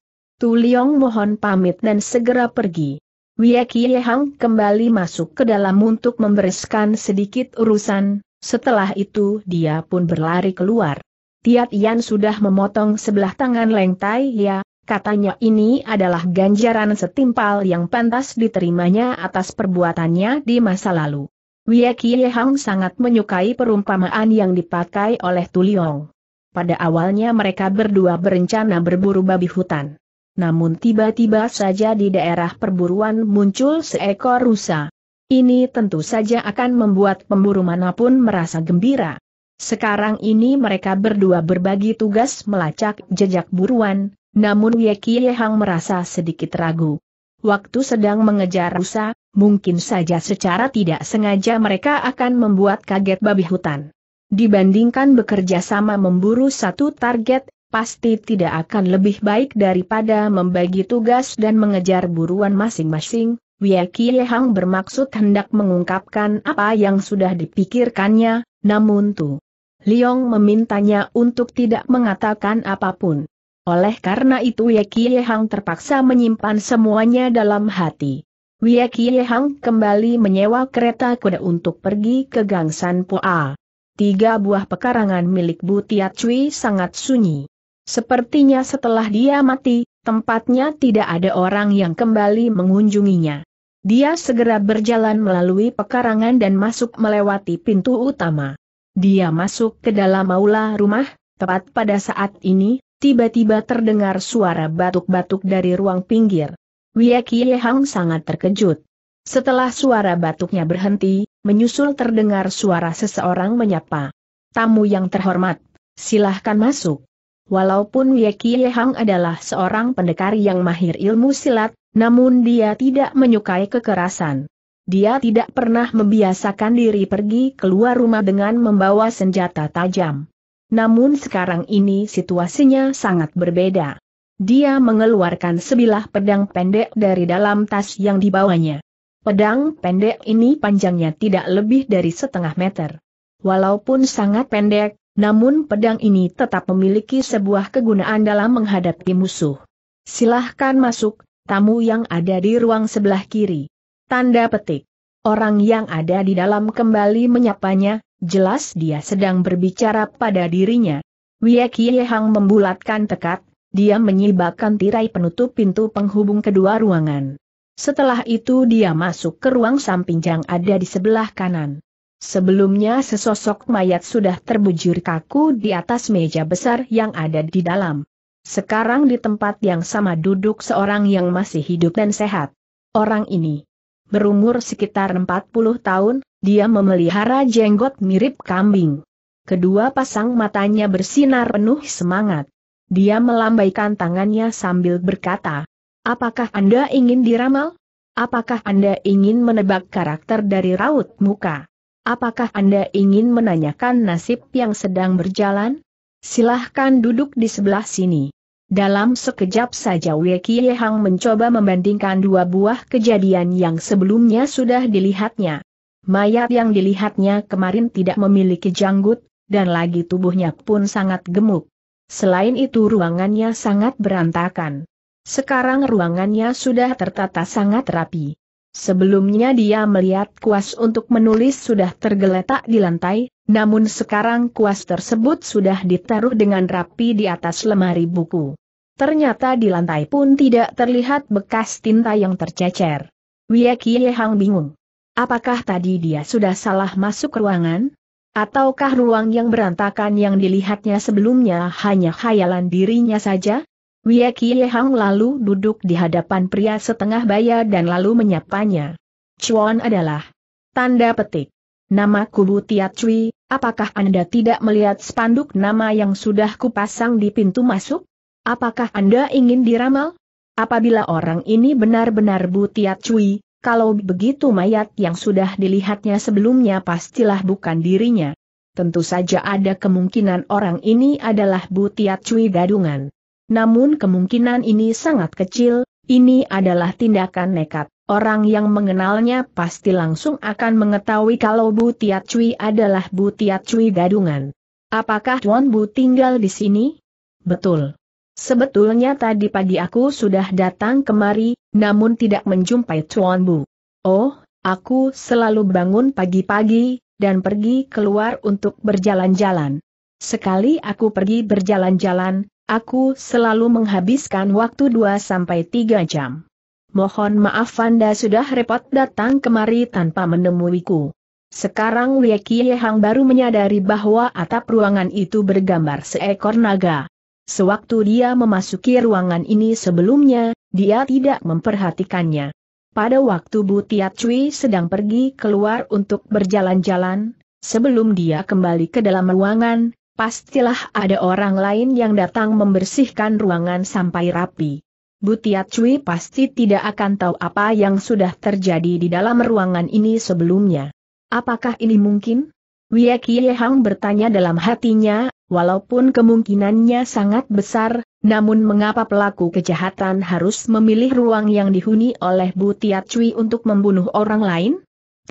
Tu Liong mohon pamit dan segera pergi. Wie Kie Hang kembali masuk ke dalam untuk membereskan sedikit urusan, setelah itu dia pun berlari keluar. Tiat Yan sudah memotong sebelah tangan Leng Tai Ya, katanya ini adalah ganjaran setimpal yang pantas diterimanya atas perbuatannya di masa lalu. Wie Kie Hang sangat menyukai perumpamaan yang dipakai oleh Tuliong. Pada awalnya mereka berdua berencana berburu babi hutan namun tiba-tiba saja di daerah perburuan muncul seekor rusa. Ini tentu saja akan membuat pemburu manapun merasa gembira. Sekarang ini mereka berdua berbagi tugas melacak jejak buruan, namun Ye Hang merasa sedikit ragu. Waktu sedang mengejar rusa, mungkin saja secara tidak sengaja mereka akan membuat kaget babi hutan. Dibandingkan bekerja sama memburu satu target, pasti tidak akan lebih baik daripada membagi tugas dan mengejar buruan masing-masing. Wieki Lehang bermaksud hendak mengungkapkan apa yang sudah dipikirkannya, namun Tu Liong memintanya untuk tidak mengatakan apapun. Oleh karena itu Wieki Lehang terpaksa menyimpan semuanya dalam hati. Wieki Lehang kembali menyewa kereta kuda untuk pergi ke Gangsan Poa. Tiga buah pekarangan milik Bu Tiat Cui sangat sunyi. Sepertinya setelah dia mati, tempatnya tidak ada orang yang kembali mengunjunginya. Dia segera berjalan melalui pekarangan dan masuk melewati pintu utama. Dia masuk ke dalam aula rumah, tepat pada saat ini, tiba-tiba terdengar suara batuk-batuk dari ruang pinggir. Wiekie Hang sangat terkejut. Setelah suara batuknya berhenti, menyusul terdengar suara seseorang menyapa. Tamu yang terhormat, silahkan masuk. Walaupun Ye Kie Hang adalah seorang pendekar yang mahir ilmu silat, namun dia tidak menyukai kekerasan. Dia tidak pernah membiasakan diri pergi keluar rumah dengan membawa senjata tajam. Namun sekarang ini situasinya sangat berbeda. Dia mengeluarkan sebilah pedang pendek dari dalam tas yang dibawanya. Pedang pendek ini panjangnya tidak lebih dari setengah meter. Walaupun sangat pendek, namun pedang ini tetap memiliki sebuah kegunaan dalam menghadapi musuh. Silahkan masuk, tamu yang ada di ruang sebelah kiri. Tanda petik. Orang yang ada di dalam kembali menyapanya, jelas dia sedang berbicara pada dirinya. Wie Kie Hang membulatkan tekat, dia menyibakkan tirai penutup pintu penghubung kedua ruangan. Setelah itu dia masuk ke ruang samping yang ada di sebelah kanan. Sebelumnya sesosok mayat sudah terbujur kaku di atas meja besar yang ada di dalam. Sekarang di tempat yang sama duduk seorang yang masih hidup dan sehat. Orang ini berumur sekitar 40 tahun, dia memelihara jenggot mirip kambing. Kedua pasang matanya bersinar penuh semangat. Dia melambaikan tangannya sambil berkata, Apakah Anda ingin diramal? Apakah Anda ingin menebak karakter dari raut muka? apakah Anda ingin menanyakan nasib yang sedang berjalan? Silahkan duduk di sebelah sini. Dalam sekejap saja Wei Hang mencoba membandingkan dua buah kejadian yang sebelumnya sudah dilihatnya. Mayat yang dilihatnya kemarin tidak memiliki janggut, dan lagi tubuhnya pun sangat gemuk. Selain itu ruangannya sangat berantakan. Sekarang ruangannya sudah tertata sangat rapi. Sebelumnya dia melihat kuas untuk menulis sudah tergeletak di lantai, namun sekarang kuas tersebut sudah ditaruh dengan rapi di atas lemari buku. Ternyata di lantai pun tidak terlihat bekas tinta yang tercecer. Wie Kie Hang bingung. Apakah tadi dia sudah salah masuk ruangan? Ataukah ruang yang berantakan yang dilihatnya sebelumnya hanya khayalan dirinya saja? Wie Kie Hang lalu duduk di hadapan pria setengah baya dan lalu menyapanya. Chuan adalah tanda petik. Nama kubu Tiat Cui, apakah Anda tidak melihat spanduk nama yang sudah kupasang di pintu masuk? Apakah Anda ingin diramal? Apabila orang ini benar-benar Bu Tiat Cui, kalau begitu mayat yang sudah dilihatnya sebelumnya pastilah bukan dirinya. Tentu saja ada kemungkinan orang ini adalah Bu Tiat Cui gadungan. Namun kemungkinan ini sangat kecil, ini adalah tindakan nekat. Orang yang mengenalnya pasti langsung akan mengetahui kalau Bu Tiat Cui adalah Bu Tiat Cui gadungan. Apakah Tuan Bu tinggal di sini? Betul. Sebetulnya tadi pagi aku sudah datang kemari, namun tidak menjumpai Tuan Bu. Oh, aku selalu bangun pagi-pagi, dan pergi keluar untuk berjalan-jalan. Sekali aku pergi berjalan-jalan, Aku selalu menghabiskan waktu 2-3 jam. Mohon maaf Anda sudah repot datang kemari tanpa menemuiku. Sekarang Wei Hang baru menyadari bahwa atap ruangan itu bergambar seekor naga. Sewaktu dia memasuki ruangan ini sebelumnya, dia tidak memperhatikannya. Pada waktu Bu Tiat Cui sedang pergi keluar untuk berjalan-jalan, sebelum dia kembali ke dalam ruangan, pastilah ada orang lain yang datang membersihkan ruangan sampai rapi. Butiat Cui pasti tidak akan tahu apa yang sudah terjadi di dalam ruangan ini sebelumnya. Apakah ini mungkin? Wie Kie Hang bertanya dalam hatinya, walaupun kemungkinannya sangat besar, namun mengapa pelaku kejahatan harus memilih ruang yang dihuni oleh Butiat Cui untuk membunuh orang lain?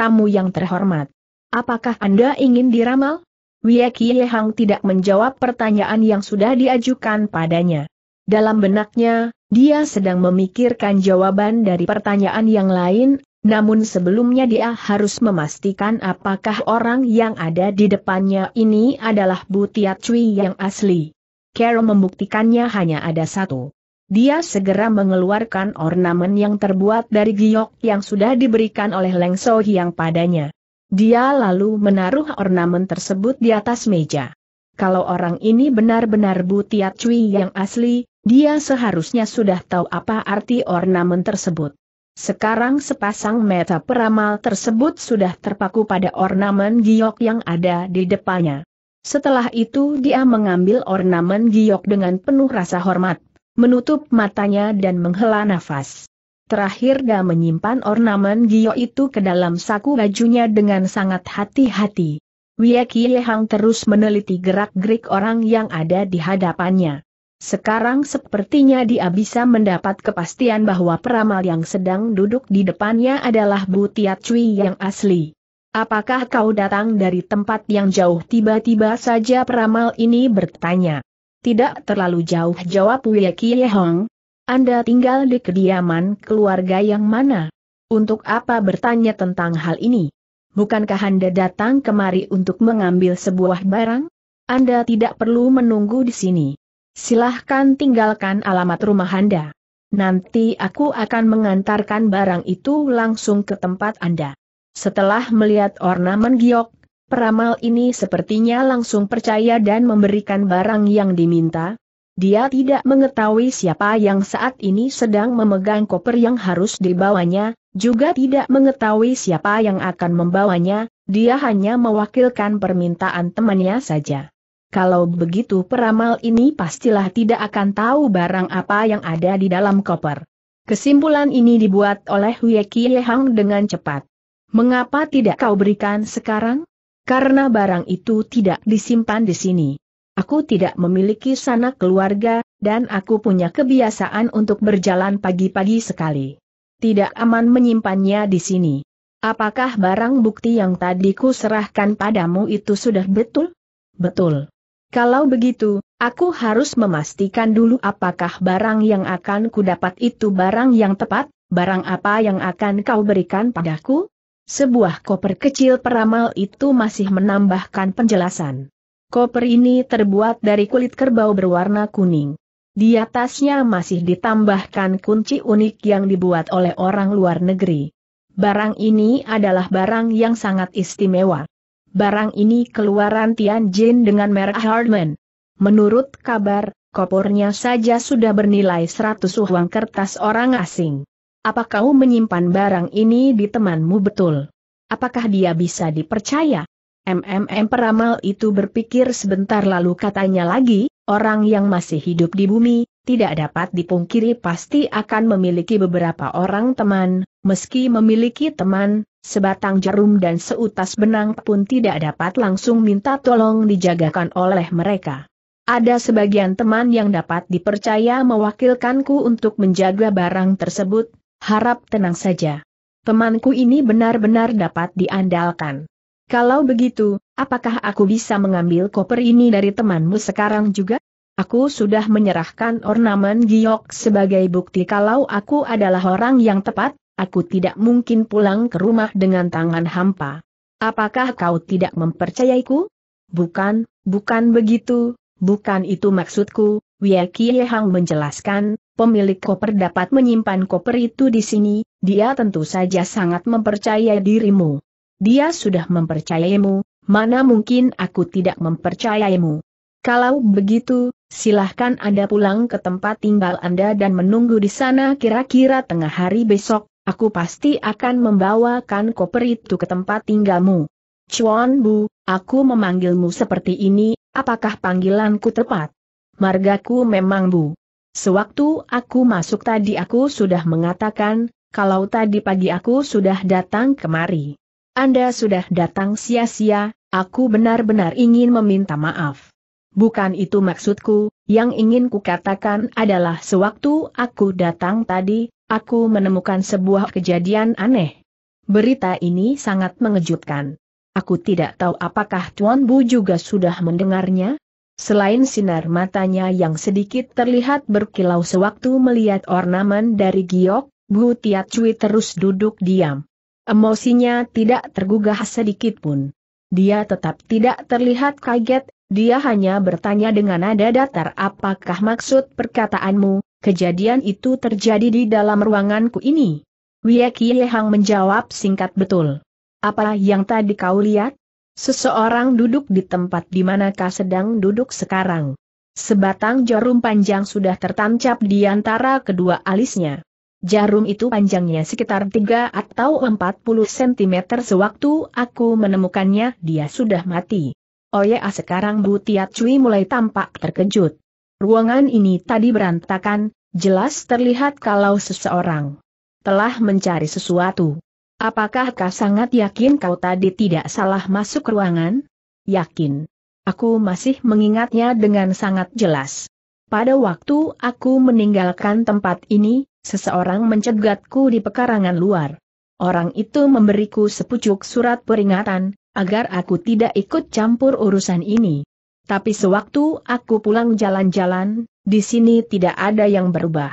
Tamu yang terhormat. Apakah Anda ingin diramal? Wie Kie Hang tidak menjawab pertanyaan yang sudah diajukan padanya. Dalam benaknya, dia sedang memikirkan jawaban dari pertanyaan yang lain, namun sebelumnya dia harus memastikan apakah orang yang ada di depannya ini adalah Butia Cui yang asli. Carol membuktikannya hanya ada satu. Dia segera mengeluarkan ornamen yang terbuat dari giok yang sudah diberikan oleh Leng So Hiang padanya. Dia lalu menaruh ornamen tersebut di atas meja. Kalau orang ini benar-benar Butiat Cui yang asli, dia seharusnya sudah tahu apa arti ornamen tersebut. Sekarang sepasang mata peramal tersebut sudah terpaku pada ornamen giok yang ada di depannya. Setelah itu dia mengambil ornamen giok dengan penuh rasa hormat, menutup matanya dan menghela nafas. Terakhir dia menyimpan ornamen Gio itu ke dalam saku bajunya dengan sangat hati-hati. Wie Kie Hang terus meneliti gerak-gerik orang yang ada di hadapannya. Sekarang sepertinya dia bisa mendapat kepastian bahwa peramal yang sedang duduk di depannya adalah Bu Tiat Cui yang asli. Apakah kau datang dari tempat yang jauh tiba-tiba saja peramal ini bertanya. Tidak terlalu jauh jawab Wie Kie Hong, anda tinggal di kediaman keluarga yang mana? Untuk apa bertanya tentang hal ini? Bukankah Anda datang kemari untuk mengambil sebuah barang? Anda tidak perlu menunggu di sini. Silahkan tinggalkan alamat rumah Anda. Nanti aku akan mengantarkan barang itu langsung ke tempat Anda. Setelah melihat ornamen giok, peramal ini sepertinya langsung percaya dan memberikan barang yang diminta, dia tidak mengetahui siapa yang saat ini sedang memegang koper yang harus dibawanya, juga tidak mengetahui siapa yang akan membawanya, dia hanya mewakilkan permintaan temannya saja. Kalau begitu peramal ini pastilah tidak akan tahu barang apa yang ada di dalam koper. Kesimpulan ini dibuat oleh Hue Kiehang dengan cepat. Mengapa tidak kau berikan sekarang? Karena barang itu tidak disimpan di sini. Aku tidak memiliki sanak keluarga, dan aku punya kebiasaan untuk berjalan pagi-pagi sekali. Tidak aman menyimpannya di sini. Apakah barang bukti yang tadi ku serahkan padamu itu sudah betul? Betul. Kalau begitu, aku harus memastikan dulu apakah barang yang akan ku dapat itu barang yang tepat, barang apa yang akan kau berikan padaku? Sebuah koper kecil peramal itu masih menambahkan penjelasan. Koper ini terbuat dari kulit kerbau berwarna kuning. Di atasnya masih ditambahkan kunci unik yang dibuat oleh orang luar negeri. Barang ini adalah barang yang sangat istimewa. Barang ini keluaran Tianjin dengan merek Hardman. Menurut kabar, kopornya saja sudah bernilai 100 uang kertas orang asing. Apa kau menyimpan barang ini di temanmu betul? Apakah dia bisa dipercaya? MMM peramal itu berpikir sebentar lalu katanya lagi, orang yang masih hidup di bumi, tidak dapat dipungkiri pasti akan memiliki beberapa orang teman, meski memiliki teman, sebatang jarum dan seutas benang pun tidak dapat langsung minta tolong dijagakan oleh mereka. Ada sebagian teman yang dapat dipercaya mewakilkanku untuk menjaga barang tersebut, harap tenang saja. Temanku ini benar-benar dapat diandalkan. Kalau begitu, apakah aku bisa mengambil koper ini dari temanmu sekarang juga? Aku sudah menyerahkan ornamen giok sebagai bukti kalau aku adalah orang yang tepat, aku tidak mungkin pulang ke rumah dengan tangan hampa. Apakah kau tidak mempercayaiku? Bukan, bukan begitu, bukan itu maksudku, Kie Hang menjelaskan, pemilik koper dapat menyimpan koper itu di sini, dia tentu saja sangat mempercayai dirimu. Dia sudah mempercayaimu, mana mungkin aku tidak mempercayaimu. Kalau begitu, silahkan Anda pulang ke tempat tinggal Anda dan menunggu di sana kira-kira tengah hari besok, aku pasti akan membawakan koper itu ke tempat tinggalmu. Chuan Bu, aku memanggilmu seperti ini, apakah panggilanku tepat? Margaku memang Bu. Sewaktu aku masuk tadi aku sudah mengatakan, kalau tadi pagi aku sudah datang kemari. Anda sudah datang sia-sia, aku benar-benar ingin meminta maaf. Bukan itu maksudku, yang ingin kukatakan adalah sewaktu aku datang tadi, aku menemukan sebuah kejadian aneh. Berita ini sangat mengejutkan. Aku tidak tahu apakah Tuan Bu juga sudah mendengarnya. Selain sinar matanya yang sedikit terlihat berkilau sewaktu melihat ornamen dari giok, Bu Tiat Cui terus duduk diam. Emosinya tidak tergugah sedikit pun. Dia tetap tidak terlihat kaget, dia hanya bertanya dengan nada datar apakah maksud perkataanmu, kejadian itu terjadi di dalam ruanganku ini. Wieki Hang menjawab singkat betul. Apa yang tadi kau lihat? Seseorang duduk di tempat di mana kau sedang duduk sekarang. Sebatang jarum panjang sudah tertancap di antara kedua alisnya. Jarum itu panjangnya sekitar 3 atau 40 cm sewaktu aku menemukannya dia sudah mati. Oh ya sekarang Bu Tiat Cui mulai tampak terkejut. Ruangan ini tadi berantakan, jelas terlihat kalau seseorang telah mencari sesuatu. Apakah kau sangat yakin kau tadi tidak salah masuk ruangan? Yakin. Aku masih mengingatnya dengan sangat jelas. Pada waktu aku meninggalkan tempat ini, Seseorang mencegatku di pekarangan luar. Orang itu memberiku sepucuk surat peringatan, agar aku tidak ikut campur urusan ini. Tapi sewaktu aku pulang jalan-jalan, di sini tidak ada yang berubah.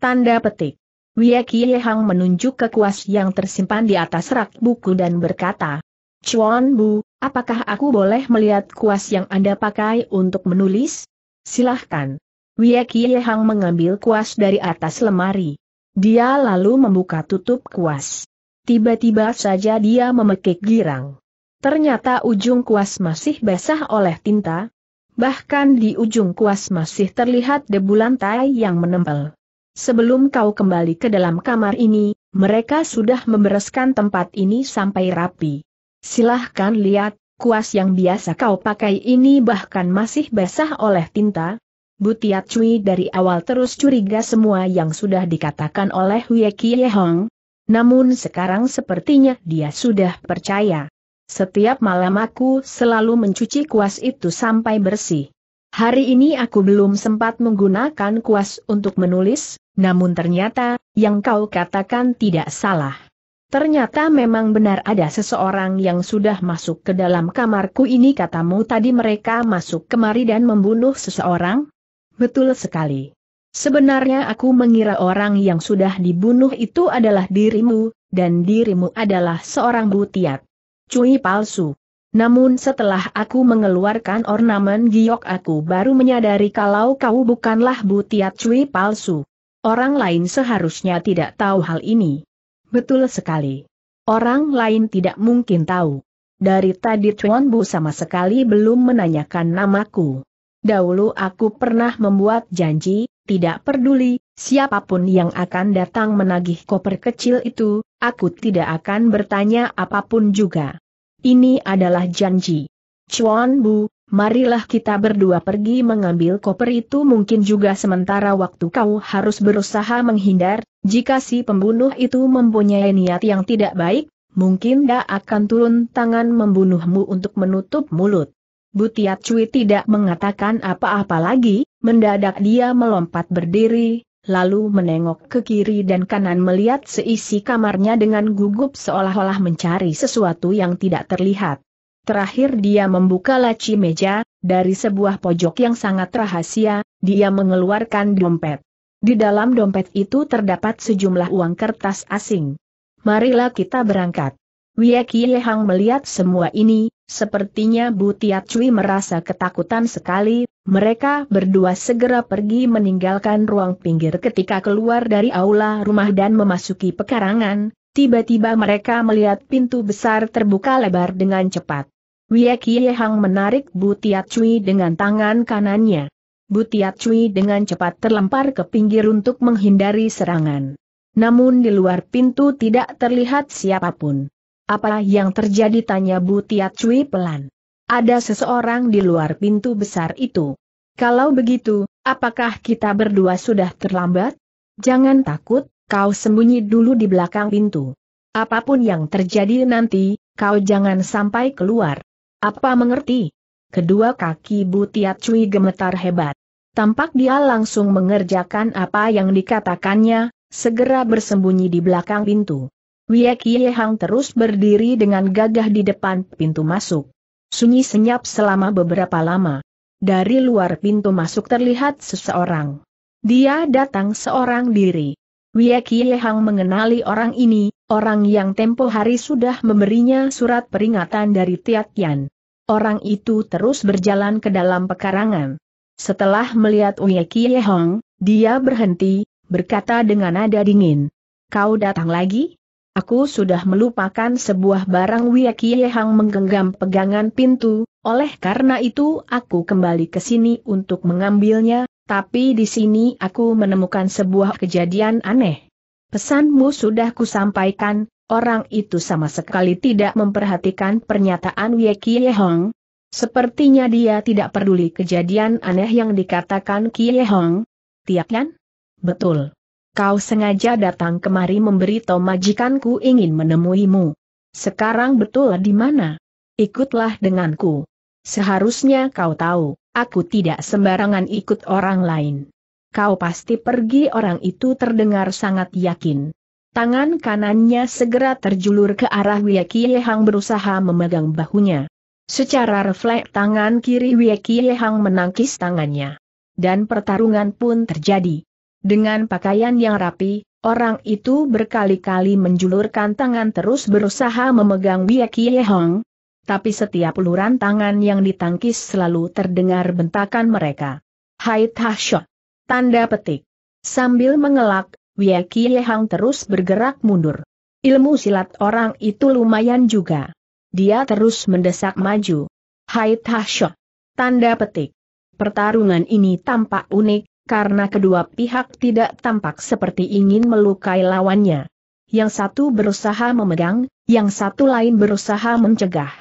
Tanda petik. Wiekie Hang menunjuk ke kuas yang tersimpan di atas rak buku dan berkata, Chuan Bu, apakah aku boleh melihat kuas yang Anda pakai untuk menulis? Silahkan. Wie Kie Hang mengambil kuas dari atas lemari. Dia lalu membuka tutup kuas. Tiba-tiba saja dia memekik girang. Ternyata ujung kuas masih basah oleh tinta. Bahkan di ujung kuas masih terlihat debu lantai yang menempel. Sebelum kau kembali ke dalam kamar ini, mereka sudah membereskan tempat ini sampai rapi. Silahkan lihat, kuas yang biasa kau pakai ini bahkan masih basah oleh tinta, Butiat Cui dari awal terus curiga semua yang sudah dikatakan oleh Hue Kie Hong. Namun sekarang sepertinya dia sudah percaya. Setiap malam aku selalu mencuci kuas itu sampai bersih. Hari ini aku belum sempat menggunakan kuas untuk menulis, namun ternyata, yang kau katakan tidak salah. Ternyata memang benar ada seseorang yang sudah masuk ke dalam kamarku ini katamu tadi mereka masuk kemari dan membunuh seseorang? Betul sekali. Sebenarnya aku mengira orang yang sudah dibunuh itu adalah dirimu, dan dirimu adalah seorang butiat. Cui palsu. Namun setelah aku mengeluarkan ornamen giok aku baru menyadari kalau kau bukanlah butiat cui palsu. Orang lain seharusnya tidak tahu hal ini. Betul sekali. Orang lain tidak mungkin tahu. Dari tadi Tuan Bu sama sekali belum menanyakan namaku. Dahulu aku pernah membuat janji, tidak peduli, siapapun yang akan datang menagih koper kecil itu, aku tidak akan bertanya apapun juga. Ini adalah janji. Chuan Bu, marilah kita berdua pergi mengambil koper itu mungkin juga sementara waktu kau harus berusaha menghindar, jika si pembunuh itu mempunyai niat yang tidak baik, mungkin dia akan turun tangan membunuhmu untuk menutup mulut. Butiat Cui tidak mengatakan apa-apa lagi, mendadak dia melompat berdiri, lalu menengok ke kiri dan kanan melihat seisi kamarnya dengan gugup seolah-olah mencari sesuatu yang tidak terlihat. Terakhir dia membuka laci meja, dari sebuah pojok yang sangat rahasia, dia mengeluarkan dompet. Di dalam dompet itu terdapat sejumlah uang kertas asing. Marilah kita berangkat. Wiekie Hang melihat semua ini, Sepertinya Tiat Cui merasa ketakutan sekali, mereka berdua segera pergi meninggalkan ruang pinggir ketika keluar dari aula rumah dan memasuki pekarangan, tiba-tiba mereka melihat pintu besar terbuka lebar dengan cepat. Wie Kie Hang menarik Tiat Cui dengan tangan kanannya. Tiat Cui dengan cepat terlempar ke pinggir untuk menghindari serangan. Namun di luar pintu tidak terlihat siapapun. Apa yang terjadi tanya Bu Tiat Cui pelan. Ada seseorang di luar pintu besar itu. Kalau begitu, apakah kita berdua sudah terlambat? Jangan takut, kau sembunyi dulu di belakang pintu. Apapun yang terjadi nanti, kau jangan sampai keluar. Apa mengerti? Kedua kaki Bu Tiat Cui gemetar hebat. Tampak dia langsung mengerjakan apa yang dikatakannya, segera bersembunyi di belakang pintu. Wie Kie Hang terus berdiri dengan gagah di depan pintu masuk. Sunyi senyap selama beberapa lama. Dari luar pintu masuk terlihat seseorang. Dia datang seorang diri. Wie Kie Hang mengenali orang ini, orang yang tempo hari sudah memberinya surat peringatan dari Yan. Orang itu terus berjalan ke dalam pekarangan. Setelah melihat Wie Kie Hang, dia berhenti, berkata dengan nada dingin. Kau datang lagi? Aku sudah melupakan sebuah barang wiyaki Hang menggenggam pegangan pintu, oleh karena itu aku kembali ke sini untuk mengambilnya, tapi di sini aku menemukan sebuah kejadian aneh. Pesanmu sudah kusampaikan, orang itu sama sekali tidak memperhatikan pernyataan wiyaki Hang. Sepertinya dia tidak peduli kejadian aneh yang dikatakan Kie Hong. Tiap kan? Betul kau sengaja datang kemari memberi tahu majikanku ingin menemuimu. Sekarang betul di mana? Ikutlah denganku. Seharusnya kau tahu, aku tidak sembarangan ikut orang lain. Kau pasti pergi orang itu terdengar sangat yakin. Tangan kanannya segera terjulur ke arah Wiekie Hang berusaha memegang bahunya. Secara refleks tangan kiri Wiekie Hang menangkis tangannya. Dan pertarungan pun terjadi. Dengan pakaian yang rapi, orang itu berkali-kali menjulurkan tangan terus berusaha memegang Kie Hong. Tapi setiap uluran tangan yang ditangkis selalu terdengar bentakan mereka. Hai Tahshot! Tanda petik. Sambil mengelak, Kie Hong terus bergerak mundur. Ilmu silat orang itu lumayan juga. Dia terus mendesak maju. Hai Tahshot! Tanda petik. Pertarungan ini tampak unik, karena kedua pihak tidak tampak seperti ingin melukai lawannya. Yang satu berusaha memegang, yang satu lain berusaha mencegah.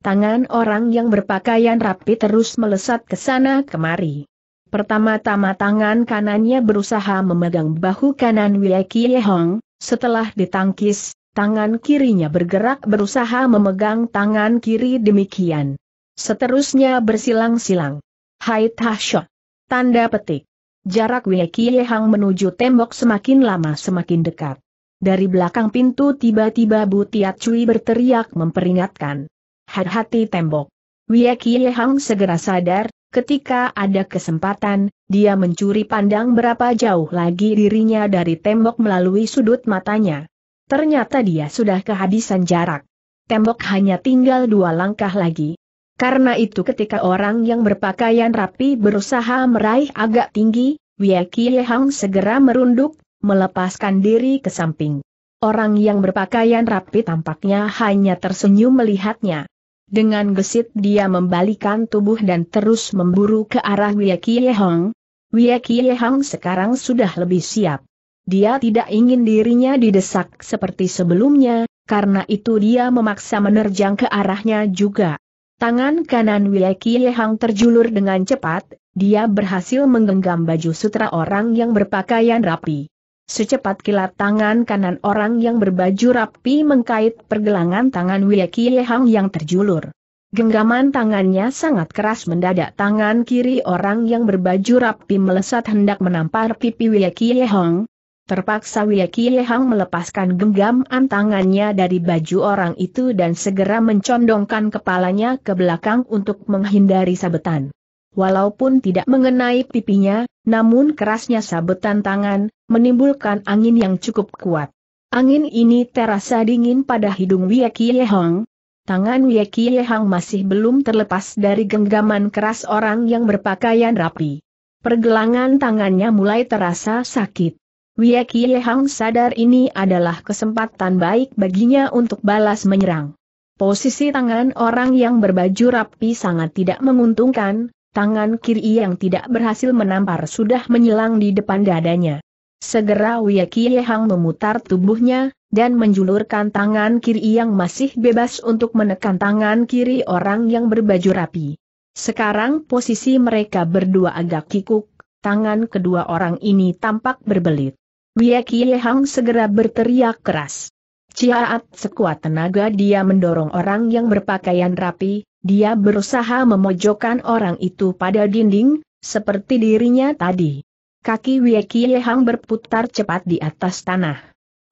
Tangan orang yang berpakaian rapi terus melesat ke sana kemari. Pertama-tama tangan kanannya berusaha memegang bahu kanan Ye Hong, setelah ditangkis, tangan kirinya bergerak berusaha memegang tangan kiri demikian. Seterusnya bersilang-silang. Hai Tahshot. Tanda petik. Jarak Wei Kie Hang menuju tembok semakin lama semakin dekat. Dari belakang pintu tiba-tiba Bu Butiat Cui berteriak memperingatkan. Hati-hati tembok. Wei Kie Hang segera sadar, ketika ada kesempatan, dia mencuri pandang berapa jauh lagi dirinya dari tembok melalui sudut matanya. Ternyata dia sudah kehabisan jarak. Tembok hanya tinggal dua langkah lagi, karena itu ketika orang yang berpakaian rapi berusaha meraih agak tinggi, Wei Hang segera merunduk, melepaskan diri ke samping. Orang yang berpakaian rapi tampaknya hanya tersenyum melihatnya. Dengan gesit dia membalikan tubuh dan terus memburu ke arah Wei Hang. Wei Hang sekarang sudah lebih siap. Dia tidak ingin dirinya didesak seperti sebelumnya, karena itu dia memaksa menerjang ke arahnya juga. Tangan kanan Kie Hang terjulur dengan cepat, dia berhasil menggenggam baju sutra orang yang berpakaian rapi. Secepat kilat tangan kanan orang yang berbaju rapi mengkait pergelangan tangan Kie Hang yang terjulur. Genggaman tangannya sangat keras mendadak tangan kiri orang yang berbaju rapi melesat hendak menampar pipi Kie Hang. Terpaksa Kie Hang melepaskan genggam antangannya dari baju orang itu dan segera mencondongkan kepalanya ke belakang untuk menghindari sabetan. Walaupun tidak mengenai pipinya, namun kerasnya sabetan tangan, menimbulkan angin yang cukup kuat. Angin ini terasa dingin pada hidung Kie Hang. Tangan Kie Hang masih belum terlepas dari genggaman keras orang yang berpakaian rapi. Pergelangan tangannya mulai terasa sakit. Wie Kie Hang sadar ini adalah kesempatan baik baginya untuk balas menyerang. Posisi tangan orang yang berbaju rapi sangat tidak menguntungkan, tangan kiri yang tidak berhasil menampar sudah menyilang di depan dadanya. Segera Wie Kie Hang memutar tubuhnya, dan menjulurkan tangan kiri yang masih bebas untuk menekan tangan kiri orang yang berbaju rapi. Sekarang posisi mereka berdua agak kikuk, tangan kedua orang ini tampak berbelit. Wie Kie Hang segera berteriak keras. Ciaat sekuat tenaga dia mendorong orang yang berpakaian rapi, dia berusaha memojokkan orang itu pada dinding, seperti dirinya tadi. Kaki Kie Hang berputar cepat di atas tanah.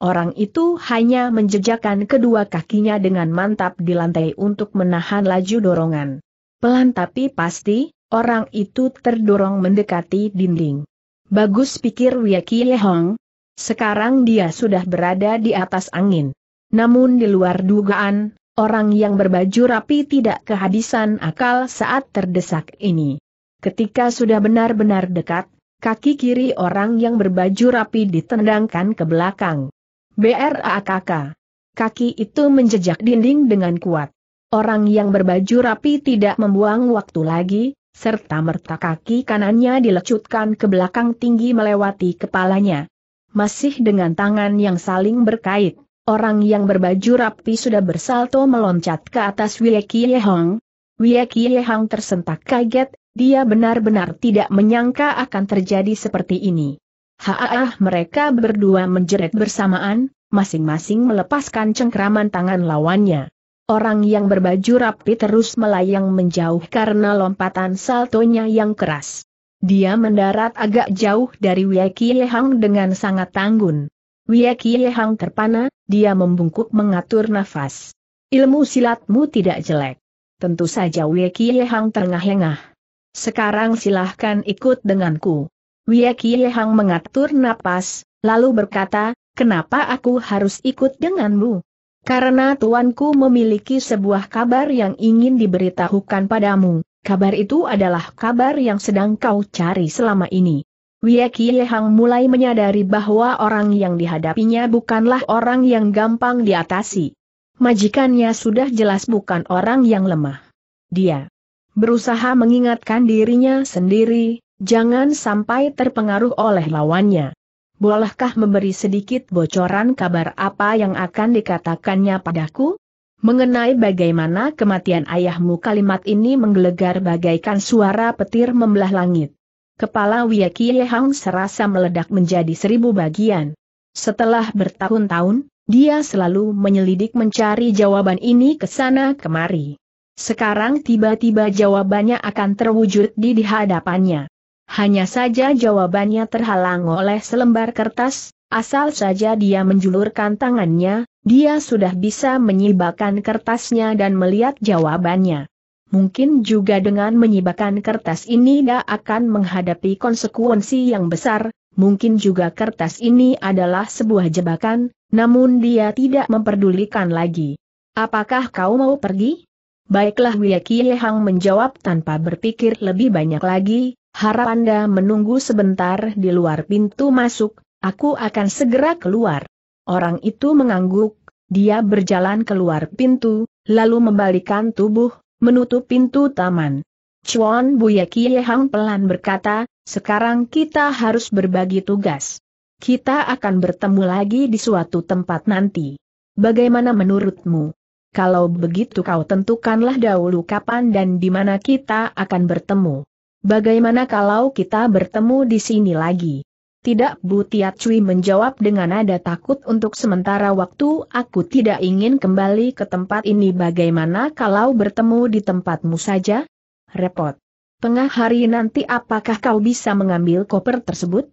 Orang itu hanya menjejakkan kedua kakinya dengan mantap di lantai untuk menahan laju dorongan. Pelan tapi pasti, orang itu terdorong mendekati dinding. Bagus pikir Kie Hang, sekarang dia sudah berada di atas angin. Namun di luar dugaan, orang yang berbaju rapi tidak kehabisan akal saat terdesak ini. Ketika sudah benar-benar dekat, kaki kiri orang yang berbaju rapi ditendangkan ke belakang. BRAKK. Kaki itu menjejak dinding dengan kuat. Orang yang berbaju rapi tidak membuang waktu lagi, serta merta kaki kanannya dilecutkan ke belakang tinggi melewati kepalanya masih dengan tangan yang saling berkait. Orang yang berbaju rapi sudah bersalto meloncat ke atas Wie Kie Hong. Wie Hong tersentak kaget, dia benar-benar tidak menyangka akan terjadi seperti ini. Haah mereka berdua menjerit bersamaan, masing-masing melepaskan cengkraman tangan lawannya. Orang yang berbaju rapi terus melayang menjauh karena lompatan saltonya yang keras. Dia mendarat agak jauh dari Wei Hang dengan sangat tanggun. Wei Hang terpana, dia membungkuk mengatur nafas. Ilmu silatmu tidak jelek. Tentu saja Wei Hang terengah-engah. Sekarang silahkan ikut denganku. Wei Hang mengatur nafas, lalu berkata, kenapa aku harus ikut denganmu? Karena tuanku memiliki sebuah kabar yang ingin diberitahukan padamu. Kabar itu adalah kabar yang sedang kau cari selama ini. Wieki Yehang mulai menyadari bahwa orang yang dihadapinya bukanlah orang yang gampang diatasi. Majikannya sudah jelas bukan orang yang lemah. Dia berusaha mengingatkan dirinya sendiri, jangan sampai terpengaruh oleh lawannya. Bolehkah memberi sedikit bocoran kabar apa yang akan dikatakannya padaku? Mengenai bagaimana kematian ayahmu kalimat ini menggelegar bagaikan suara petir membelah langit. Kepala Wiyaki Hang serasa meledak menjadi seribu bagian. Setelah bertahun-tahun, dia selalu menyelidik mencari jawaban ini ke sana kemari. Sekarang tiba-tiba jawabannya akan terwujud di, di hadapannya. Hanya saja jawabannya terhalang oleh selembar kertas, asal saja dia menjulurkan tangannya, dia sudah bisa menyibakan kertasnya dan melihat jawabannya. Mungkin juga dengan menyibakan kertas ini dia akan menghadapi konsekuensi yang besar, mungkin juga kertas ini adalah sebuah jebakan, namun dia tidak memperdulikan lagi. Apakah kau mau pergi? Baiklah Wiyakie Hang menjawab tanpa berpikir lebih banyak lagi, harap Anda menunggu sebentar di luar pintu masuk, aku akan segera keluar. Orang itu mengangguk, dia berjalan keluar pintu, lalu membalikan tubuh, menutup pintu taman. Chuan Buye Kie Hang pelan berkata, sekarang kita harus berbagi tugas. Kita akan bertemu lagi di suatu tempat nanti. Bagaimana menurutmu? Kalau begitu kau tentukanlah dahulu kapan dan di mana kita akan bertemu. Bagaimana kalau kita bertemu di sini lagi? Tidak Butiat Cui menjawab dengan nada takut untuk sementara waktu aku tidak ingin kembali ke tempat ini bagaimana kalau bertemu di tempatmu saja? Repot. Tengah hari nanti apakah kau bisa mengambil koper tersebut?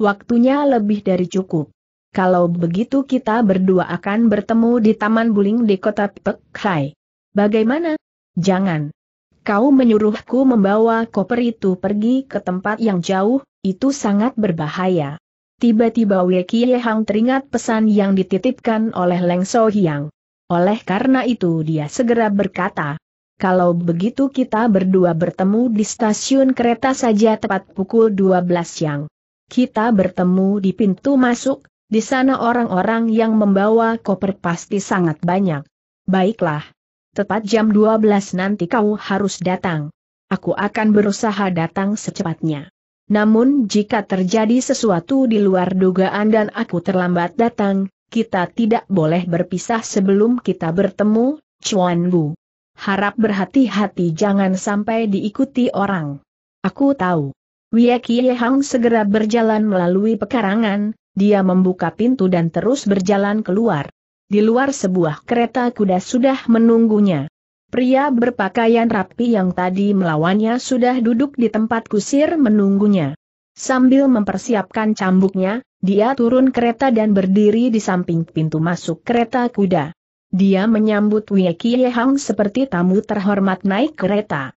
Waktunya lebih dari cukup. Kalau begitu kita berdua akan bertemu di Taman Buling di kota Pekhai. Bagaimana? Jangan. Kau menyuruhku membawa koper itu pergi ke tempat yang jauh, itu sangat berbahaya. Tiba-tiba Wei Kie Hang teringat pesan yang dititipkan oleh Leng So Hyang. Oleh karena itu dia segera berkata, kalau begitu kita berdua bertemu di stasiun kereta saja tepat pukul 12 siang. Kita bertemu di pintu masuk, di sana orang-orang yang membawa koper pasti sangat banyak. Baiklah. Tepat jam 12 nanti kau harus datang. Aku akan berusaha datang secepatnya. Namun jika terjadi sesuatu di luar dugaan dan aku terlambat datang, kita tidak boleh berpisah sebelum kita bertemu, Chuan Bu. Harap berhati-hati jangan sampai diikuti orang. Aku tahu. Wie Kie segera berjalan melalui pekarangan, dia membuka pintu dan terus berjalan keluar. Di luar sebuah kereta kuda sudah menunggunya. Pria berpakaian rapi yang tadi melawannya sudah duduk di tempat kusir menunggunya. Sambil mempersiapkan cambuknya, dia turun kereta dan berdiri di samping pintu masuk kereta kuda. Dia menyambut Wei Qiehang seperti tamu terhormat naik kereta.